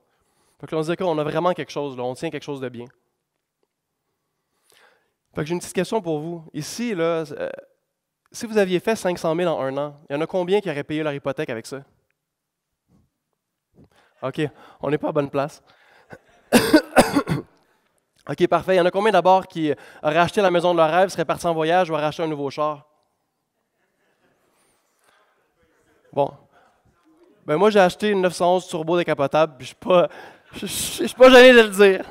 Fait que là, on se dit qu'on a vraiment quelque chose, là. on tient quelque chose de bien. Fait que j'ai une petite question pour vous. Ici, là, euh, si vous aviez fait 500 000 en un an, il y en a combien qui auraient payé leur hypothèque avec ça? OK, on n'est pas à bonne place. OK, parfait. Il y en a combien d'abord qui auraient acheté la maison de leur rêve, seraient partis en voyage ou auraient acheté un nouveau char? Bon. Ben moi, j'ai acheté une 911 turbo décapotable, puis je ne suis pas, gêné de le dire.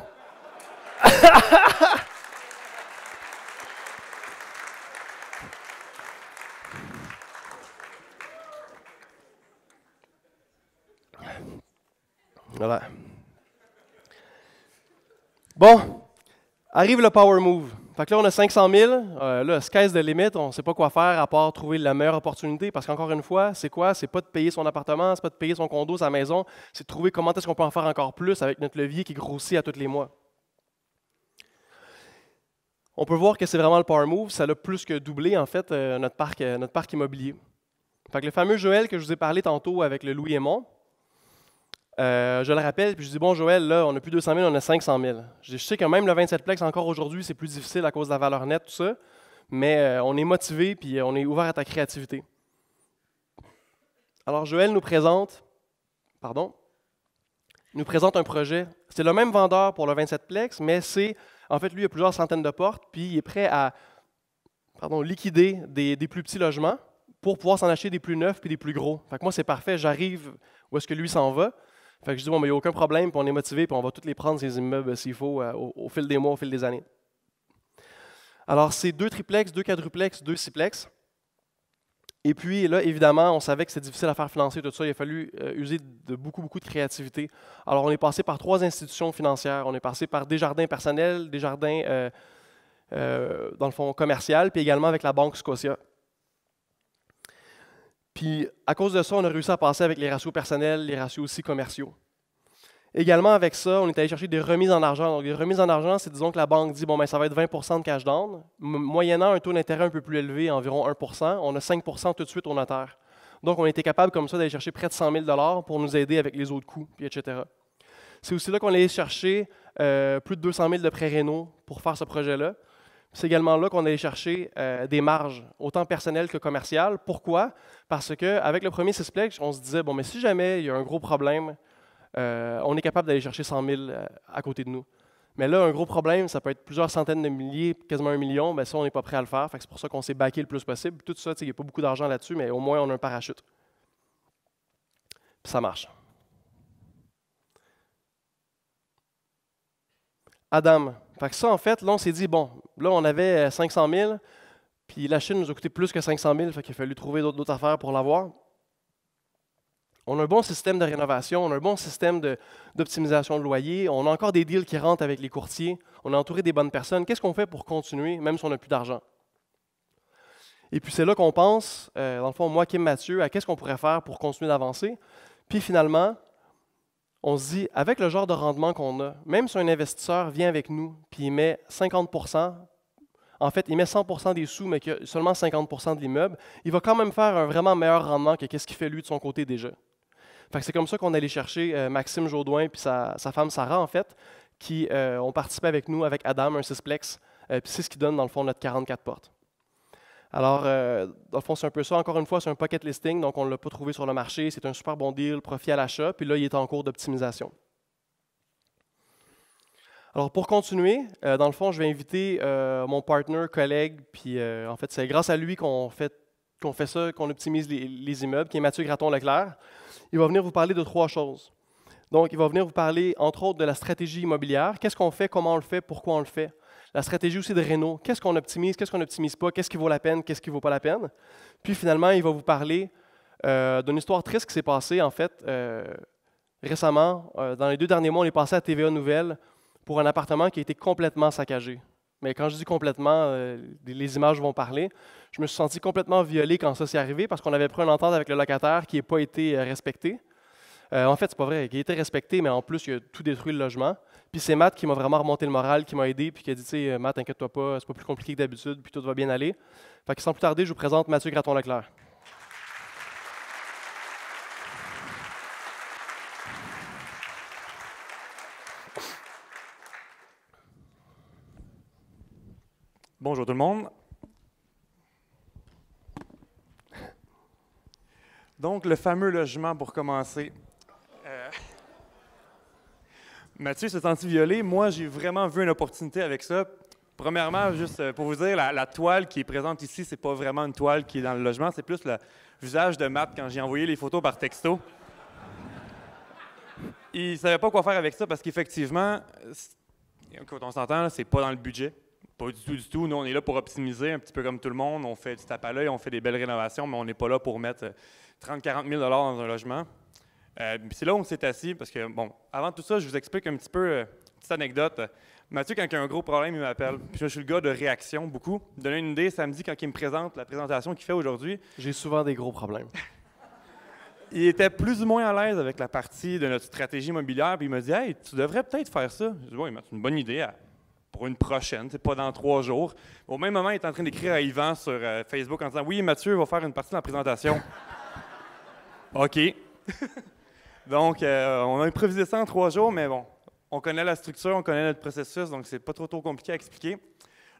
Voilà. Bon, arrive le power move. Fait que là, on a 500 000. Euh, là, sky's the limit. On ne sait pas quoi faire à part trouver la meilleure opportunité. Parce qu'encore une fois, c'est quoi? C'est pas de payer son appartement, c'est pas de payer son condo, sa maison. C'est de trouver comment est-ce qu'on peut en faire encore plus avec notre levier qui grossit à tous les mois. On peut voir que c'est vraiment le power move. Ça l'a plus que doublé, en fait, euh, notre parc, euh, notre parc immobilier. Fait que le fameux Joël que je vous ai parlé tantôt avec le Louis aimant euh, je le rappelle, puis je dis Bon, Joël, là, on n'a plus 200 000, on a 500 000. Je, sais que même le 27 Plex, encore aujourd'hui, c'est plus difficile à cause de la valeur nette, tout ça, mais euh, on est motivé, puis euh, on est ouvert à ta créativité. Alors, Joël nous présente, pardon, nous présente un projet. C'est le même vendeur pour le 27 Plex, mais c'est, en fait, lui, il a plusieurs centaines de portes, puis il est prêt à pardon, liquider des, plus petits logements pour pouvoir s'en acheter des plus neufs et des plus gros. Fait que moi, c'est parfait, j'arrive où est-ce que lui s'en va. Fait je dis, bon, mais ben, n'y a aucun problème, puis on est motivé, puis on va tous les prendre, ces immeubles, s'il faut, euh, au, fil des mois, au fil des années. Alors, c'est deux triplex, deux quadruplex, deux siplex. Et puis là, évidemment, on savait que c'était difficile à faire financer tout ça. Il a fallu euh, user de beaucoup, beaucoup de créativité. Alors, on est passé par trois institutions financières. On est passé par des jardins personnels, des jardins, euh, dans le fond, commercial, puis également avec la Banque Scotia. Puis à cause de ça, on a réussi à passer avec les ratios personnels, les ratios aussi commerciaux. Également, avec ça, on est allé chercher des remises en argent. Donc, les remises en argent, c'est disons que la banque dit bon, ben, ça va être 20 de cash down. Moyennant un taux d'intérêt un peu plus élevé, environ 1 on a 5 tout de suite au notaire. Donc, on était capable comme ça d'aller chercher près de 100 000 pour nous aider avec les autres coûts, puis etc. C'est aussi là qu'on est allé chercher euh, plus de 200 000 de prêts rénaux pour faire ce projet-là. C'est également là qu'on allait chercher euh, des marges, autant personnelles que commerciales. Pourquoi? Parce qu'avec le premier Cisplex, on se disait, bon, mais si jamais il y a un gros problème, euh, on est capable d'aller chercher 100 000 euh, à côté de nous. Mais là, un gros problème, ça peut être plusieurs centaines de milliers, quasiment un million. mais ben, ça, on n'est pas prêt à le faire. C'est pour ça qu'on s'est baqué le plus possible. Tout ça, il n'y a pas beaucoup d'argent là-dessus, mais au moins, on a un parachute. Puis ça marche. Adam, fait que ça, en fait, là, on s'est dit, bon, là, on avait 500 euh, 000, puis la Chine nous a coûté plus que 500 000, fait qu'il a fallu trouver d'autres affaires pour l'avoir. On a un bon système de rénovation, on a un bon système d'optimisation de, loyer, on a encore des deals qui rentrent avec les courtiers, on a entouré des bonnes personnes. Qu'est-ce qu'on fait pour continuer, même si on n'a plus d'argent? Et puis c'est là qu'on pense, euh, dans le fond, moi, Kim Mathieu, à qu'est-ce qu'on pourrait faire pour continuer d'avancer. Puis finalement, on se dit, avec le genre de rendement qu'on a, même si un investisseur vient avec nous puis il met 50 en fait, il met 100 des sous, mais que seulement 50 de l'immeuble, il va quand même faire un vraiment meilleur rendement que quest ce qu'il fait lui de son côté déjà. Fait c'est comme ça qu'on allait chercher euh, Maxime Jaudoin puis sa, femme Sarah, en fait, qui euh, ont participé avec nous, avec Adam, un cisplex. Euh, puis c'est ce qui donne, dans le fond, notre 44 portes. Alors, euh, dans le fond, c'est un peu ça. Encore une fois, c'est un pocket listing, donc on ne l'a pas trouvé sur le marché. C'est un super bon deal, profit à l'achat, puis là, il est en cours d'optimisation. Alors, pour continuer, euh, dans le fond, je vais inviter euh, mon partner, collègue, puis en fait, c'est grâce à lui qu'on fait, qu'on fait ça, qu'on optimise les, les, immeubles, qui est Mathieu Graton-Leclerc. Il va venir vous parler de trois choses. Donc, il va venir vous parler, entre autres, de la stratégie immobilière. Qu'est-ce qu'on fait, comment on le fait, pourquoi on le fait. La stratégie aussi de Renault, qu'est-ce qu'on optimise, qu'est-ce qu'on n'optimise pas, qu'est-ce qui vaut la peine, qu'est-ce qui ne vaut pas la peine. Puis finalement, il va vous parler euh, d'une histoire triste qui s'est passée, en fait, euh, récemment. Euh, dans les deux derniers mois, on est passé à TVA Nouvelle pour un appartement qui a été complètement saccagé. Mais quand je dis complètement, les images vont parler. Je me suis senti complètement violé quand ça s'est arrivé parce qu'on avait pris une entente avec le locataire qui n'a pas été respectée. en fait, c'est pas vrai, qui a été respecté, mais en plus, il a tout détruit le logement. Puis c'est Matt qui m'a vraiment remonté le moral, qui m'a aidé, puis qui a dit, tu sais, Matt, inquiète-toi pas, c'est pas plus compliqué que d'habitude, puis tout va bien aller. Fait que sans plus tarder, je vous présente Mathieu Graton-Leclerc. Bonjour tout le monde. Donc, le fameux logement pour commencer. Euh, Mathieu s'est senti violé. Moi, j'ai vraiment vu une opportunité avec ça. Premièrement, juste euh, pour vous dire, la, toile qui est présente ici, c'est pas vraiment une toile qui est dans le logement, c'est plus le visage de Matt quand j'ai envoyé les photos par texto. Il savait pas quoi faire avec ça parce qu'effectivement, quand on s'entend, c'est pas dans le budget. Pas du tout, du tout. Nous, on est là pour optimiser, un petit peu comme tout le monde. On fait du tape à l'œil, on fait des belles rénovations, mais on n'est pas là pour mettre 30-40 euh, 000 dans un logement. Euh, c'est là où on s'est assis, parce que, bon, avant tout ça, je vous explique un petit peu, euh, une petite anecdote. Mathieu, quand il a un gros problème, il m'appelle. je suis le gars de réaction, beaucoup. Donner une idée, samedi, quand il me présente la présentation qu'il fait aujourd'hui. J'ai souvent des gros problèmes. il était plus ou moins à l'aise avec la partie de notre stratégie immobilière, puis il me dit Hey, tu devrais peut-être faire ça. Je dis Oui, c'est une bonne idée pour une prochaine, c'est pas dans trois jours. Au même moment, il est en train d'écrire à Ivan sur euh, Facebook en disant Oui, Mathieu va faire une partie de la présentation. OK. Donc, euh, on a improvisé ça en trois jours, mais bon, on connaît la structure, on connaît notre processus, donc c'est pas trop, trop compliqué à expliquer.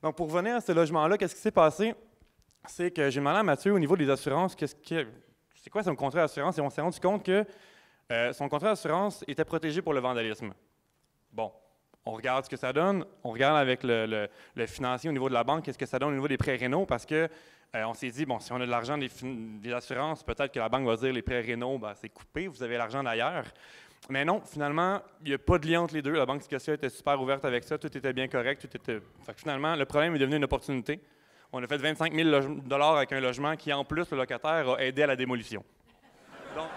Donc, pour revenir à ce logement-là, qu'est-ce qui s'est passé? C'est que j'ai demandé à Mathieu au niveau des assurances, qu'est-ce que, c'est quoi son contrat d'assurance? Et on s'est rendu compte que euh, son contrat d'assurance était protégé pour le vandalisme. Bon, on regarde ce que ça donne, on regarde avec le, financier au niveau de la banque, qu'est-ce que ça donne au niveau des prêts rénaux, parce que euh, on s'est dit, bon, si on a de l'argent des, assurances, peut-être que la banque va dire les prêts rénaux, ben, c'est coupé, vous avez l'argent d'ailleurs. Mais non, finalement, il n'y a pas de lien entre les deux. La Banque Scotia était super ouverte avec ça, tout était bien correct, tout était. finalement, le problème est devenu une opportunité. On a fait 25 000 dollars avec un logement qui, en plus, le locataire a aidé à la démolition. Donc,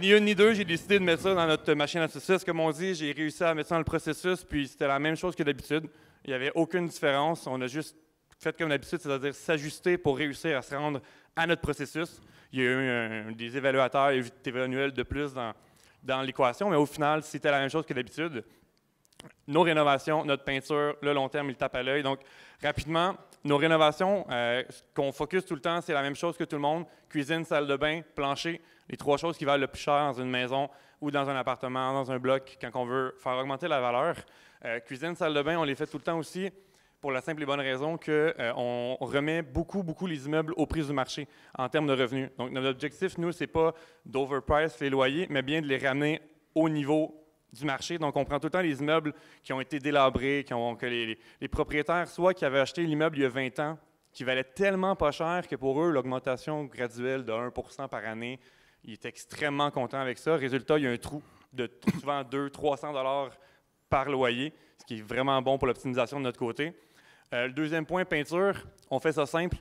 ni une ni deux, j'ai décidé de mettre ça dans notre machine à saucisses. Comme on dit, j'ai réussi à mettre ça dans le processus, puis c'était la même chose que d'habitude. Il n'y avait aucune différence. On a juste fait comme d'habitude, c'est-à-dire s'ajuster pour réussir à se rendre à notre processus. Il y a eu des évaluateurs et annuels de plus dans, dans l'équation, mais au final, c'était la même chose que d'habitude. Nos rénovations, notre peinture, le long terme, il tape à l'œil. Donc, rapidement, nos rénovations, euh, qu'on focus tout le temps, c'est la même chose que tout le monde cuisine, salle de bain, plancher, les trois choses qui valent le plus cher dans une maison ou dans un appartement, dans un bloc, quand on veut faire augmenter la valeur. Euh, cuisine, salle de bain, on les fait tout le temps aussi pour la simple et bonne raison qu'on euh, remet beaucoup, beaucoup les immeubles aux prix du marché en termes de revenus. Donc, notre objectif, nous, c'est pas d'overprice les loyers, mais bien de les ramener au niveau du marché. Donc, on prend tout le temps les immeubles qui ont été délabrés, qui ont, que les, propriétaires, soit qui avaient acheté l'immeuble il y a 20 ans, qui valait tellement pas cher que pour eux, l'augmentation graduelle de 1 par année, ils étaient extrêmement contents avec ça. Résultat, il y a un trou de souvent 200-300 par loyer, ce qui est vraiment bon pour l'optimisation de notre côté. Euh, le deuxième point, peinture, on fait ça simple.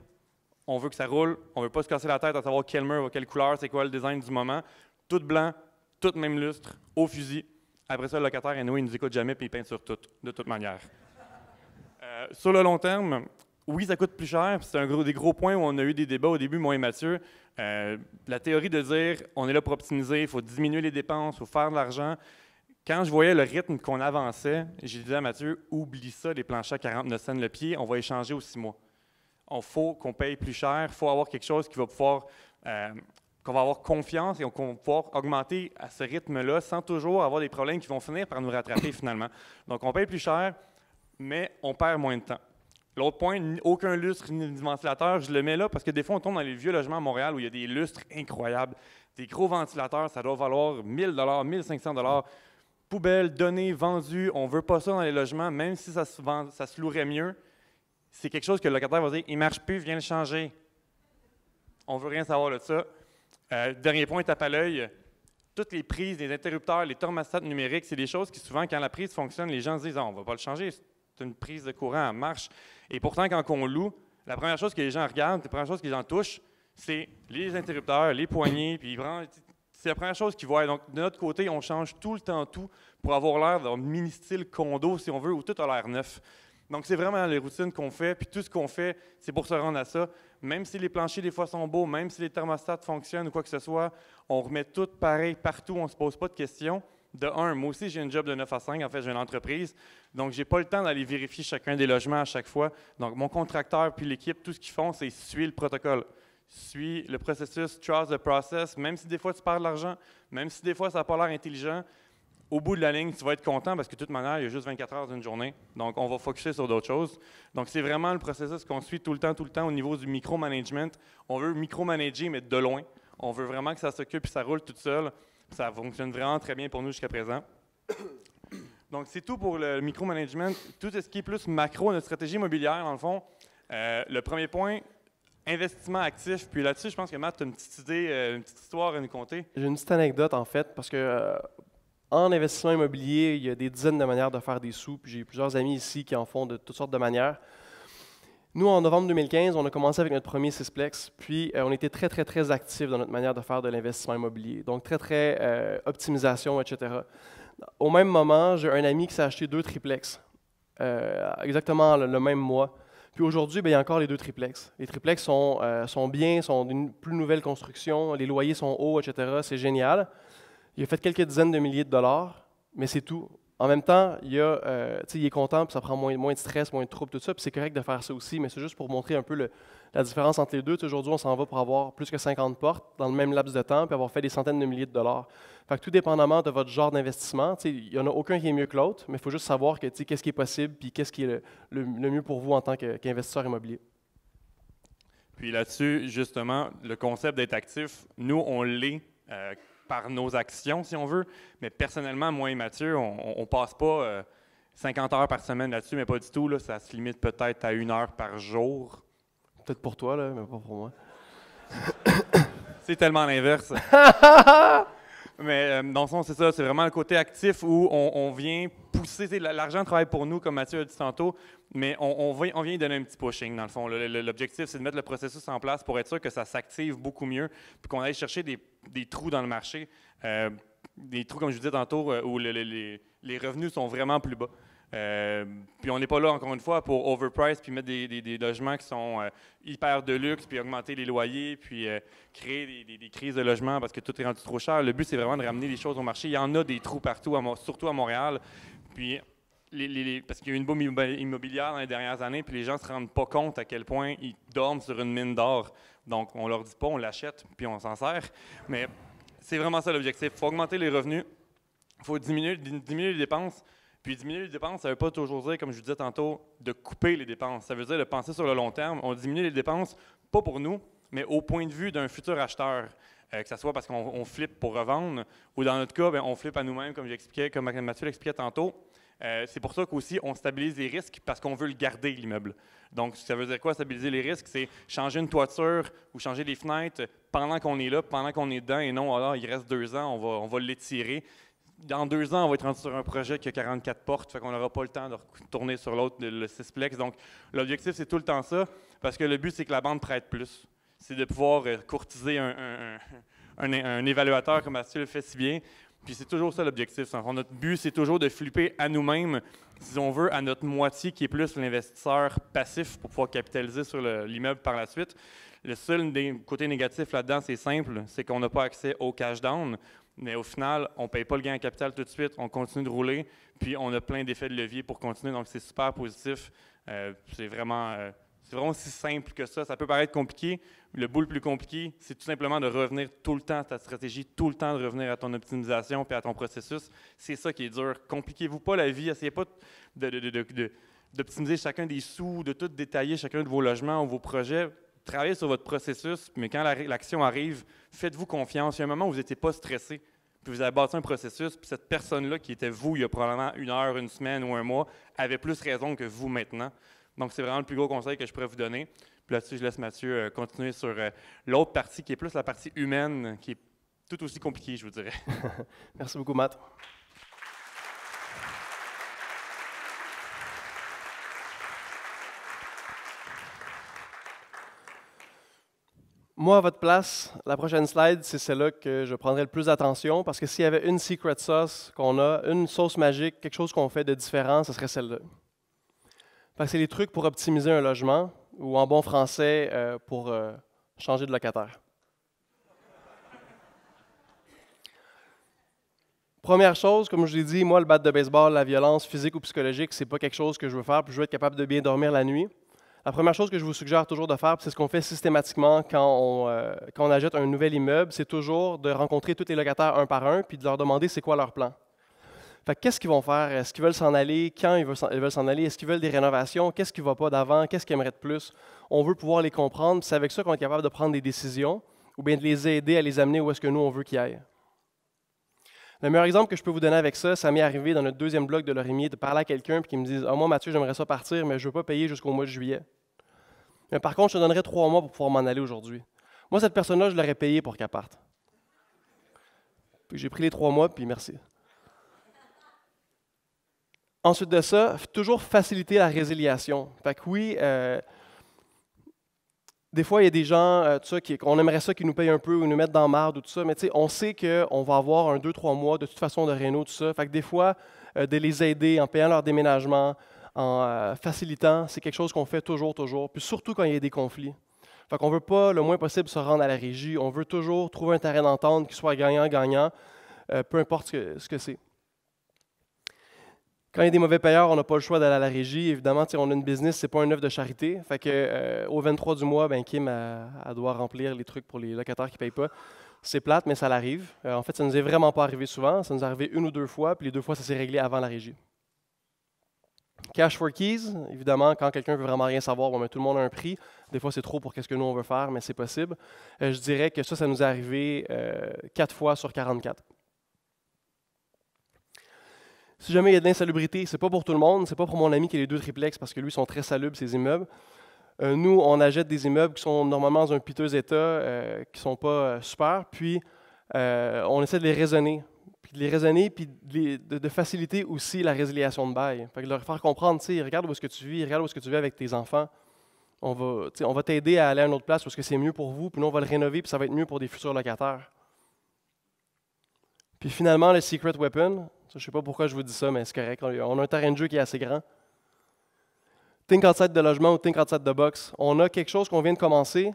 On veut que ça roule. On ne veut pas se casser la tête à savoir quel mur, quelle couleur, c'est quoi le design du moment. Tout blanc, tout même lustre, au fusil. Après ça, le locataire, et nous, il nous écoute jamais puis il peint sur tout, de toute manière. Euh, sur le long terme, oui, ça coûte plus cher. C'est un gros, des gros points où on a eu des débats au début, moi et Mathieu. Euh, la théorie de dire on est là pour optimiser, il faut diminuer les dépenses, il faut faire de l'argent quand je voyais le rythme qu'on avançait, j'ai dit à Mathieu, oublie ça, les planchers à 49 cents le pied, on va échanger aussi, six mois. Il faut qu'on paye plus cher, il faut avoir quelque chose qui va pouvoir, euh, qu'on va avoir confiance et qu'on va pouvoir augmenter à ce rythme-là sans toujours avoir des problèmes qui vont finir par nous rattraper finalement. Donc on paye plus cher, mais on perd moins de temps. L'autre point, aucun lustre ni ventilateur, je le mets là parce que des fois, on tombe dans les vieux logements à Montréal où il y a des lustres incroyables, des gros ventilateurs, ça doit valoir 1000 1500 poubelles, données vendues, on ne veut pas ça dans les logements, même si ça se, ça se louerait mieux, c'est quelque chose que le locataire va dire, il ne marche plus, viens le changer. On ne veut rien savoir de ça. Euh, dernier point, tape à l'œil. Toutes les prises, les interrupteurs, les thermostats numériques, c'est des choses qui souvent, quand la prise fonctionne, les gens disent, ah, on ne va pas le changer, c'est une prise de courant, elle marche. Et pourtant, quand on loue, la première chose que les gens regardent, la première chose qu'ils en touchent, c'est les interrupteurs, les poignées, puis ils prennent c'est la première chose qu'ils voient. Donc, de notre côté, on change tout le temps tout pour avoir l'air d'un mini-style condo, si on veut, où tout a l'air neuf. Donc, c'est vraiment les routines qu'on fait, puis tout ce qu'on fait, c'est pour se rendre à ça. Même si les planchers, des fois, sont beaux, même si les thermostats fonctionnent ou quoi que ce soit, on remet tout pareil partout, on ne se pose pas de questions. De un, moi aussi, j'ai un job de 9 à 5. En fait, j'ai une entreprise. Donc, n'ai pas le temps d'aller vérifier chacun des logements à chaque fois. Donc, mon contracteur puis l'équipe, tout ce qu'ils font, c'est suivre le protocole. Suis le processus, trust the process, même si des fois tu parles de l'argent, même si des fois ça n'a pas l'air intelligent, au bout de la ligne, tu vas être content parce que de toute manière, il y a juste 24 heures d'une journée. Donc, on va focuser sur d'autres choses. Donc, c'est vraiment le processus qu'on suit tout le temps, tout le temps au niveau du micro micromanagement. On veut micromanager, mais de loin. On veut vraiment que ça s'occupe et ça roule tout seul. Ça fonctionne vraiment très bien pour nous jusqu'à présent. Donc, c'est tout pour le micro micromanagement. Tout ce qui est plus macro, notre stratégie immobilière, dans le fond. Euh, le premier point, investissement actif. Puis là-dessus, je pense que Matt, tu as une petite idée, euh, une petite histoire à nous conter. J'ai une petite anecdote, en fait, parce que euh, en investissement immobilier, il y a des dizaines de manières de faire des sous. Puis j'ai plusieurs amis ici qui en font de toutes sortes de manières. Nous, en novembre 2015, on a commencé avec notre premier Cisplex, puis euh, on était très, très, très actifs dans notre manière de faire de l'investissement immobilier. Donc, très, très optimisation, etc. Au même moment, j'ai un ami qui s'est acheté deux triplex, exactement le même mois. Puis aujourd'hui, ben, il y a encore les deux triplex. Les triplex sont, euh, sont bien, sont d'une plus nouvelle construction, les loyers sont hauts, etc. C'est génial. Il a fait quelques dizaines de milliers de dollars, mais c'est tout. En même temps, il, y a, euh, il est content, puis ça prend moins, moins de stress, moins de troubles, tout ça, puis c'est correct de faire ça aussi, mais c'est juste pour montrer un peu la différence entre les deux. Aujourd'hui, on s'en va pour avoir plus que 50 portes dans le même laps de temps, puis avoir fait des centaines de milliers de dollars. Fait que tout dépendamment de votre genre d'investissement, il n'y en a aucun qui est mieux que l'autre, mais il faut juste savoir que, qu'est-ce qui est possible, puis qu'est-ce qui est le, mieux pour vous en tant qu'investisseur immobilier. Puis là-dessus, justement, le concept d'être actif, nous, on l'est euh, par nos actions, si on veut. Mais personnellement, moi et Mathieu, on, ne passe pas 50 euh, heures par semaine là-dessus, mais pas du tout. Là, ça se limite peut-être à une heure par jour. Peut-être pour toi, là, mais pas pour moi. C'est tellement l'inverse. Mais euh, dans le fond, c'est ça, c'est vraiment le côté actif où on, vient pousser. L'argent travaille pour nous, comme Mathieu a dit tantôt, mais on, vient, donner un petit pushing, dans le fond. L'objectif, c'est de mettre le processus en place pour être sûr que ça s'active beaucoup mieux, puis qu'on aille chercher des, trous dans le marché, euh, des trous, comme je vous disais tantôt, euh, où les revenus sont vraiment plus bas. Euh, puis on n'est pas là, encore une fois, pour overprice, puis mettre des, des, logements qui sont euh, hyper de luxe, puis augmenter les loyers, puis euh, créer des, crises de logement parce que tout est rendu trop cher. Le but, c'est vraiment de ramener les choses au marché. Il y en a des trous partout, à, surtout à Montréal. Puis parce qu'il y a eu une boom immobilière dans les dernières années, puis les gens ne se rendent pas compte à quel point ils dorment sur une mine d'or. Donc, on leur dit pas, on l'achète, puis on s'en sert. Mais c'est vraiment ça l'objectif. Il faut augmenter les revenus, il faut diminuer, diminuer les dépenses, puis diminuer les dépenses, ça ne veut pas toujours dire, comme je vous disais tantôt, de couper les dépenses. Ça veut dire de penser sur le long terme. On diminue les dépenses, pas pour nous, mais au point de vue d'un futur acheteur. Euh, que ce soit parce qu'on flippe pour revendre, ou dans notre cas, ben, on flippe à nous-mêmes, comme j'expliquais, comme Mathieu l'expliquait tantôt. Euh, c'est pour ça qu'aussi, on stabilise les risques parce qu'on veut le garder, l'immeuble. Donc, ça veut dire quoi, stabiliser les risques? C'est changer une toiture ou changer les fenêtres pendant qu'on est là, pendant qu'on est dedans, et non, alors, oh il reste deux ans, on va, on va l'étirer dans deux ans, on va être rendu sur un projet qui a 44 portes, fait qu'on n'aura pas le temps de retourner sur l'autre, le Cisplex. Donc, l'objectif, c'est tout le temps ça, parce que le but, c'est que la bande prête plus. C'est de pouvoir euh, courtiser un, évaluateur, comme Mathieu le fait si bien. Puis c'est toujours ça l'objectif. Notre but, c'est toujours de flipper à nous-mêmes, si on veut, à notre moitié qui est plus l'investisseur passif pour pouvoir capitaliser sur l'immeuble par la suite. Le seul côté négatif là-dedans, c'est simple, c'est qu'on n'a pas accès au cash down mais au final, on ne paye pas le gain en capital tout de suite, on continue de rouler, puis on a plein d'effets de levier pour continuer, donc c'est super positif. Euh, c'est vraiment, euh, c'est vraiment si simple que ça. Ça peut paraître compliqué. Le bout le plus compliqué, c'est tout simplement de revenir tout le temps à ta stratégie, tout le temps de revenir à ton optimisation puis à ton processus. C'est ça qui est dur. Compliquez-vous pas la vie. Essayez pas d'optimiser chacun des sous, de tout détailler chacun de vos logements ou vos projets travaillez sur votre processus, mais quand l'action arrive, faites-vous confiance. Il y a un moment où vous n'étiez pas stressé puis vous avez bâti un processus, puis cette personne-là qui était vous il y a probablement une heure, une semaine ou un mois, avait plus raison que vous maintenant. Donc, c'est vraiment le plus gros conseil que je pourrais vous donner. Puis là-dessus, je laisse Mathieu euh, continuer sur euh, l'autre partie qui est plus la partie humaine, qui est tout aussi compliquée, je vous dirais. Merci beaucoup, Matt. Moi, à votre place, la prochaine slide, c'est celle-là que je prendrai le plus d'attention parce que s'il y avait une secret sauce qu'on a, une sauce magique, quelque chose qu'on fait de différent, ce serait celle-là. Parce que c'est les trucs pour optimiser un logement ou en bon français, euh, pour euh, changer de locataire. Première chose, comme je l'ai dit, moi, le bat de baseball, la violence physique ou psychologique, c'est pas quelque chose que je veux faire, puis je veux être capable de bien dormir la nuit. La première chose que je vous suggère toujours de faire, c'est ce qu'on fait systématiquement quand on, euh, ajoute achète un nouvel immeuble, c'est toujours de rencontrer tous les locataires un par un, puis de leur demander c'est quoi leur plan. qu'est-ce qu'ils vont faire? Est-ce qu'ils veulent s'en aller? Quand ils veulent s'en aller? Est-ce qu'ils veulent des rénovations? Qu'est-ce qui ne va pas d'avant? Qu'est-ce qu'ils aimeraient de plus? On veut pouvoir les comprendre. C'est avec ça qu'on est capable de prendre des décisions ou bien de les aider à les amener où est-ce que nous, on veut qu'ils aillent. Le meilleur exemple que je peux vous donner avec ça, ça m'est arrivé dans notre deuxième bloc de l'orémier de parler à quelqu'un qui me dit Ah, moi, Mathieu, j'aimerais ça partir, mais je ne veux pas payer jusqu'au mois de juillet. Mais par contre, je te donnerais trois mois pour pouvoir m'en aller aujourd'hui. Moi, cette personne-là, je l'aurais payé pour qu'elle parte. Puis j'ai pris les trois mois, puis merci. Ensuite de ça, toujours faciliter la résiliation. Fait que oui, euh, des fois, il y a des gens, euh, qui, on aimerait ça qu'ils nous payent un peu ou nous mettent dans marde ou tout ça, mais on sait qu'on va avoir un deux, trois mois de toute façon de réno, tout ça. des fois, euh, de les aider en payant leur déménagement, en euh, facilitant, c'est quelque chose qu'on fait toujours, toujours. Puis surtout quand il y a des conflits. Fait qu'on ne veut pas le moins possible se rendre à la régie. On veut toujours trouver un terrain d'entente qui soit gagnant-gagnant, peu importe ce que c'est. Quand il y a des mauvais payeurs, on n'a pas le choix d'aller à la régie. Évidemment, on a une business, c'est pas un œuvre de charité. Fait que euh, au 23 du mois, ben, Kim a, doit remplir les trucs pour les locataires qui ne payent pas. C'est plate, mais ça l'arrive. Euh, en fait, ça ne nous est vraiment pas arrivé souvent. Ça nous est arrivé une ou deux fois, puis les deux fois, ça s'est réglé avant la régie. Cash for keys, évidemment, quand quelqu'un veut vraiment rien savoir, bon, mais ben, tout le monde a un prix. Des fois, c'est trop pour qu'est-ce que nous on veut faire, mais c'est possible. Euh, je dirais que ça, ça nous est arrivé quatre fois sur 44. Si jamais il y a de l'insalubrité, c'est pas pour tout le monde, c'est pas pour mon ami qui a les deux triplex parce que lui sont très salubres ces immeubles. Euh, nous, on achète des immeubles qui sont normalement dans un piteux état, euh, qui sont pas euh, super, puis on essaie de les raisonner, puis de les raisonner, puis de, faciliter aussi la résiliation de bail. Fait que leur faire comprendre, tu regarde où est-ce que tu vis, regarde où est-ce que tu vis avec tes enfants on va, on va t'aider à aller à une autre place parce que c'est mieux pour vous, puis nous, on va le rénover, puis ça va être mieux pour des futurs locataires. Puis finalement, le secret weapon, je ne sais pas pourquoi je vous dis ça, mais c'est correct. On a un terrain de jeu qui est assez grand. Think outside de logement ou think outside de box. On a quelque chose qu'on vient de commencer.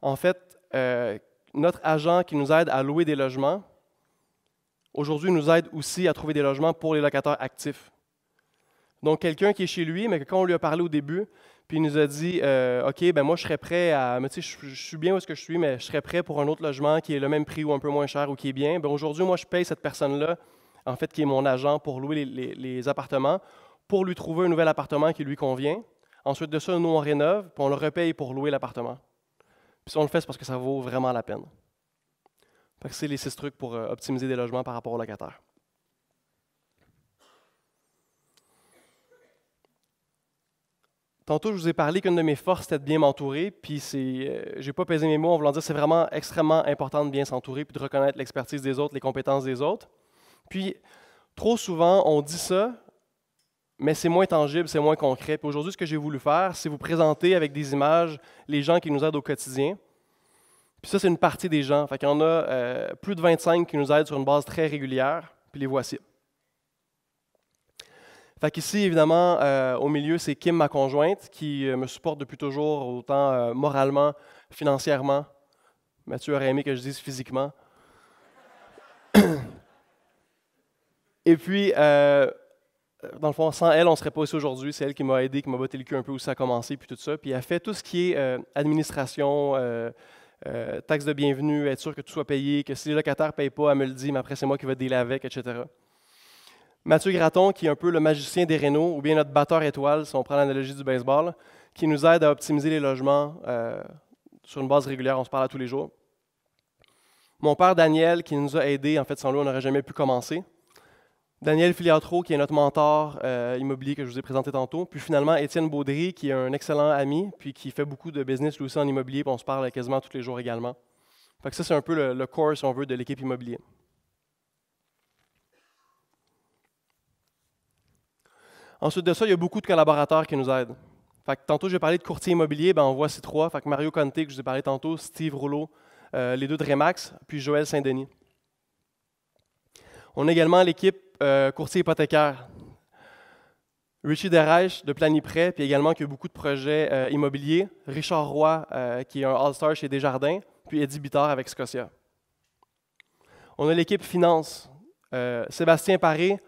En fait, euh, notre agent qui nous aide à louer des logements, aujourd'hui nous aide aussi à trouver des logements pour les locataires actifs. Donc, quelqu'un qui est chez lui, mais quand on lui a parlé au début, puis il nous a dit euh, OK, ben moi, je serais prêt à. tu sais, je, suis bien où est-ce que je suis, mais je serais prêt pour un autre logement qui est le même prix ou un peu moins cher ou qui est bien. Ben aujourd'hui, moi, je paye cette personne-là en fait, qui est mon agent pour louer les, appartements, pour lui trouver un nouvel appartement qui lui convient. Ensuite de ça, nous, on rénove, puis on le repaye pour louer l'appartement. Puis si on le fait, c'est parce que ça vaut vraiment la peine. c'est les six trucs pour euh, optimiser des logements par rapport aux locataires. Tantôt, je vous ai parlé qu'une de mes forces, c'était de bien m'entourer, puis c'est, euh, j'ai pas pesé mes mots en voulant dire c'est vraiment extrêmement important de bien s'entourer, puis de reconnaître l'expertise des autres, les compétences des autres. Puis, trop souvent, on dit ça, mais c'est moins tangible, c'est moins concret. Puis aujourd'hui, ce que j'ai voulu faire, c'est vous présenter avec des images les gens qui nous aident au quotidien. Puis ça, c'est une partie des gens. Fait y en a euh, plus de 25 qui nous aident sur une base très régulière. Puis les voici. Fait qu'ici, évidemment, euh, au milieu, c'est Kim, ma conjointe, qui euh, me supporte depuis toujours, autant moralement, financièrement. Mathieu aurait aimé que je dise physiquement. Et puis, euh, euh, dans le fond, sans elle, on ne serait pas ici aujourd'hui. C'est elle qui m'a aidé, qui m'a botté le cul un peu où ça a commencé, puis tout ça. Puis elle fait tout ce qui est euh, administration, taxes taxe de bienvenue, être sûr que tout soit payé, que si les locataires ne payent pas, elle me le dit, mais après, c'est moi qui vais dealer avec, etc. Mathieu Graton, qui est un peu le magicien des rénaux, ou bien notre batteur étoile, si on prend l'analogie du baseball, qui nous aide à optimiser les logements sur une base régulière. On se parle à tous les jours. Mon père Daniel, qui nous a aidés. En fait, sans lui, on n'aurait jamais pu commencer. Daniel Filiatro, qui est notre mentor euh, immobilier que je vous ai présenté tantôt. Puis finalement, Étienne Baudry, qui est un excellent ami, puis qui fait beaucoup de business lui aussi en immobilier, puis on se parle quasiment tous les jours également. Fait ça, c'est un peu le, core, si on veut, de l'équipe immobilier. Ensuite de ça, il y a beaucoup de collaborateurs qui nous aident. Fait tantôt, j'ai parlé de courtier immobilier, ben, on voit ces trois. Fait que Mario Conte, que je vous ai parlé tantôt, Steve Rouleau, euh, les deux de Remax, puis Joël Saint-Denis. On a également l'équipe euh, courtier hypothécaire. Richie Derreich de planipret puis également qui a beaucoup de projets euh, immobiliers. Richard Roy, euh, qui est un All-Star chez Desjardins, puis Eddie Bittard avec Scotia. On a l'équipe finance. Sébastien Paré,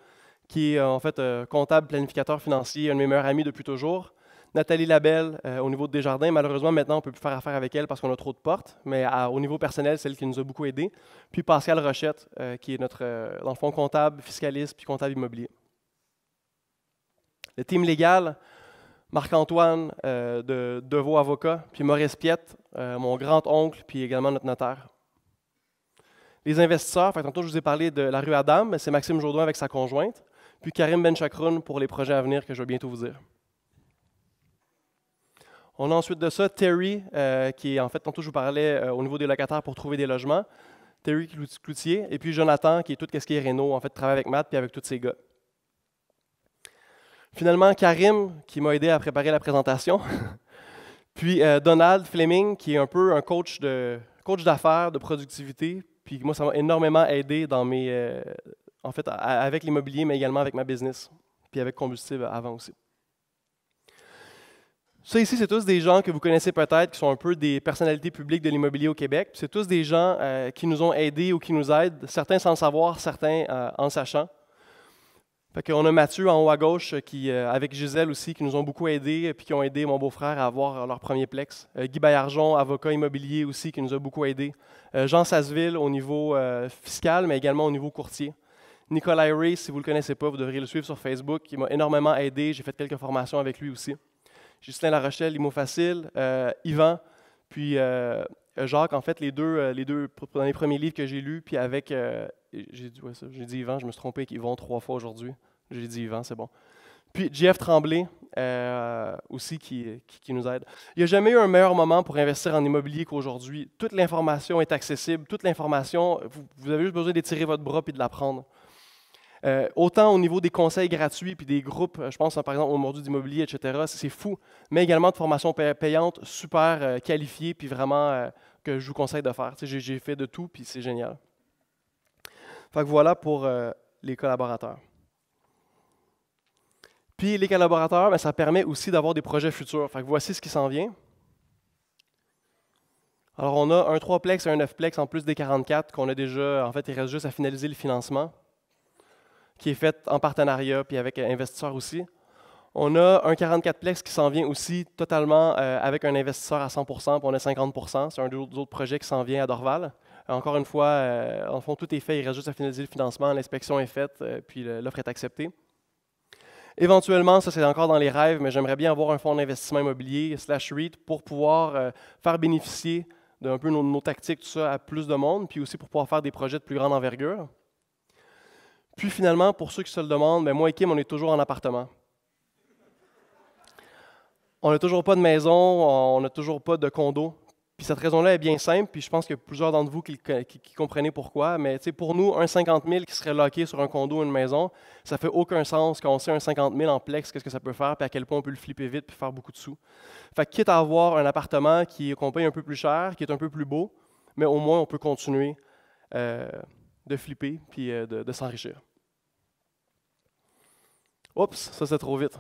qui est en fait comptable planificateur financier, un de mes meilleurs amis depuis toujours. Nathalie Labelle, euh, au niveau de Desjardins, malheureusement, maintenant, on ne peut plus faire affaire avec elle parce qu'on a trop de portes, mais au niveau personnel, c'est elle qui nous a beaucoup aidés. Puis Pascal Rochette, euh, qui est notre, euh, dans le fond, comptable, fiscaliste, puis comptable immobilier. Le team légal, Marc-Antoine de Devaux Avocat, puis Maurice Piette, mon grand-oncle, puis également notre notaire. Les investisseurs, tantôt je vous ai parlé de la rue Adam, c'est Maxime Jourdain avec sa conjointe, puis Karim Benchakroun pour les projets à venir que je vais bientôt vous dire. On a ensuite de ça Terry, euh, qui est en fait, tantôt je vous parlais euh, au niveau des locataires pour trouver des logements. Terry Cloutier, et puis Jonathan, qui est tout ce qui est Renault, en fait, travaille avec Matt puis avec tous ces gars. Finalement, Karim, qui m'a aidé à préparer la présentation. puis euh, Donald Fleming, qui est un peu un coach de coach d'affaires, de productivité. Puis moi, ça m'a énormément aidé dans mes, en fait, avec l'immobilier, mais également avec ma business, puis avec combustible avant aussi. Ça ici, c'est tous des gens que vous connaissez peut-être, qui sont un peu des personnalités publiques de l'immobilier au Québec. C'est tous des gens euh, qui nous ont aidés ou qui nous aident, certains sans savoir, certains euh, en sachant. Fait on a Mathieu en haut à gauche, qui, euh, avec Gisèle aussi, qui nous ont beaucoup aidés, et qui ont aidé mon beau-frère à avoir leur premier plex. Guy Bayarjon, avocat immobilier aussi, qui nous a beaucoup aidés. Jean Sasseville au niveau fiscal, mais également au niveau courtier. Nicolas Ray, si vous ne le connaissez pas, vous devriez le suivre sur Facebook. qui m'a énormément aidé. J'ai fait quelques formations avec lui aussi. Justin Larochelle, Limo Facile, euh, Yvan, puis euh, euh, Jacques, en fait, les deux, les deux, dans les premiers livres que j'ai lus, puis avec, j'ai dit, Yvan, je me suis trompé avec vont trois fois aujourd'hui. J'ai dit Yvan, c'est bon. Puis Jeff Tremblay, aussi, qui, qui, nous aide. Il n'y a jamais eu un meilleur moment pour investir en immobilier qu'aujourd'hui. Toute l'information est accessible, toute l'information, vous, avez juste besoin d'étirer votre bras puis de la prendre. Euh, autant au niveau des conseils gratuits puis des groupes, euh, je pense hein, par exemple au Mordu d'immobilier, etc., c'est fou, mais également de formations payantes super qualifiée euh, qualifiées puis vraiment que je vous conseille de faire. J'ai fait de tout puis c'est génial. voilà pour les collaborateurs. Puis les collaborateurs, ben, ça permet aussi d'avoir des projets futurs. voici ce qui s'en vient. Alors on a un 3-plex et un 9-plex en plus des 44 qu'on a déjà, en fait il reste juste à finaliser le financement qui est faite en partenariat puis avec un euh, aussi. On a un 44 plex qui s'en vient aussi totalement euh, avec un investisseur à 100 puis on a 50 C'est un des autres projets qui s'en vient à Dorval. Euh, encore une fois, en fond, tout est fait. Il reste juste à finaliser le financement. L'inspection est faite, puis l'offre est acceptée. Éventuellement, ça c'est encore dans les rêves, mais j'aimerais bien avoir un fonds d'investissement immobilier slash REIT pour pouvoir faire bénéficier d'un peu nos, nos, tactiques, tout à plus de monde, puis aussi pour pouvoir faire des projets de plus grande envergure. Puis finalement, pour ceux qui se le demandent, mais ben, moi et Kim, on est toujours en appartement. On n'a toujours pas de maison, on n'a toujours pas de condo. Puis cette raison-là est bien simple, puis je pense que plusieurs d'entre vous qui, qui, comprenez pourquoi, mais pour nous, un 50 000 qui serait loqué sur un condo ou une maison, ça fait aucun sens quand on sait un 50 000 en plex, qu'est-ce que ça peut faire, puis à quel point on peut le flipper vite, puis faire beaucoup de sous. Fait quitte à avoir un appartement qui qu'on paye un peu plus cher, qui est un peu plus beau, mais au moins on peut continuer euh, de flipper, puis euh, de s'enrichir. Oups, ça c'est trop vite.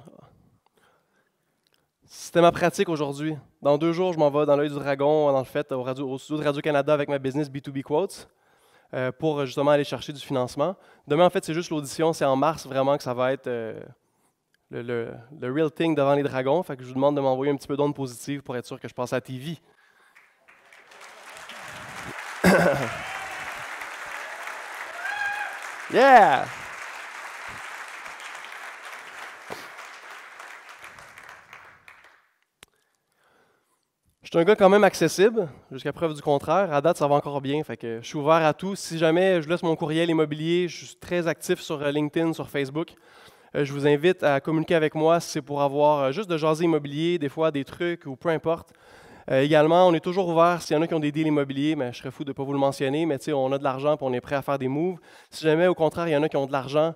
C'était ma pratique aujourd'hui. Dans deux jours, je m'en vais dans l'œil du dragon, dans le fait, au, radio, au studio de Radio-Canada avec ma business B2B Quotes euh, pour euh, justement aller chercher du financement. Demain, en fait, c'est juste l'audition. C'est en mars vraiment que ça va être euh, le, real thing devant les dragons. Fait que je vous demande de m'envoyer un petit peu d'ondes positives pour être sûr que je passe à la TV. yeah! Je suis un gars quand même accessible, jusqu'à preuve du contraire. À date, ça va encore bien. je suis ouvert à tout. Si jamais je laisse mon courriel immobilier, je suis très actif sur euh, LinkedIn, sur Facebook. Euh, je vous invite à communiquer avec moi si c'est pour avoir euh, juste de jaser immobilier, des fois des trucs ou peu importe. également, on est toujours ouvert. S'il y en a qui ont des deals immobiliers, mais ben, je serais fou de ne pas vous le mentionner, mais on a de l'argent et on est prêt à faire des moves. Si jamais, au contraire, il y en a qui ont de l'argent,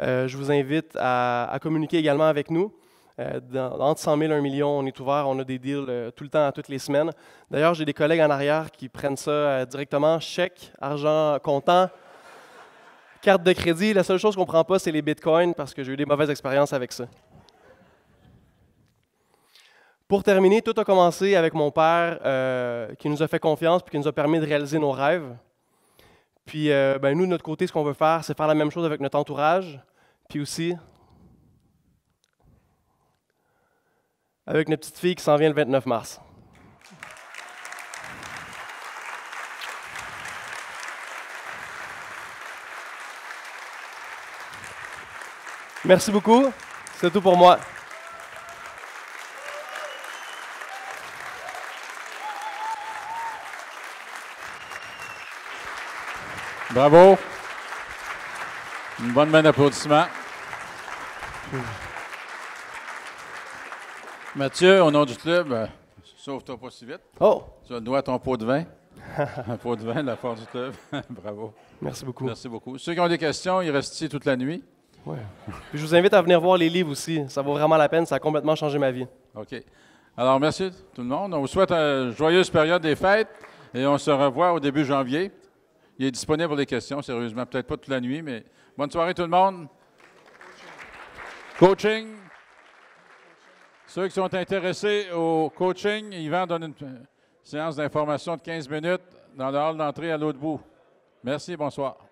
je vous invite à communiquer également avec nous. Euh, dans, entre 100 000 et 1 million, on est ouvert, on a des deals euh, tout le temps, toutes les semaines. D'ailleurs, j'ai des collègues en arrière qui prennent ça euh, directement, chèque, argent comptant, carte de crédit. La seule chose qu'on ne prend pas, c'est les bitcoins parce que j'ai eu des mauvaises expériences avec ça. Pour terminer, tout a commencé avec mon père qui nous a fait confiance puis qui nous a permis de réaliser nos rêves. Puis, ben, nous, de notre côté, ce qu'on veut faire, c'est faire la même chose avec notre entourage, puis aussi avec notre petite fille qui s'en vient le 29 mars. Merci beaucoup. C'est tout pour moi. Bravo. Une bonne main d'applaudissement. Mathieu, au nom du club, euh, sauve-toi pas si vite. Oh! Tu as le doigt à ton pot de vin. Un pot de vin de la force du club. Bravo. Merci beaucoup. Merci beaucoup. Ceux qui ont des questions, ils restent ici toute la nuit. Ouais. Puis je vous invite à venir voir les livres aussi. Ça vaut vraiment la peine. Ça a complètement changé ma vie. OK. Alors, merci tout le monde. On vous souhaite une joyeuse période des fêtes et on se revoit au début janvier. Il est disponible pour des questions, sérieusement. Peut-être pas toute la nuit, mais bonne soirée tout le monde. Coaching. Ceux qui sont intéressés au coaching, Yvan donne une euh, séance d'information de 15 minutes dans la hall d'entrée à l'autre bout. Merci, bonsoir.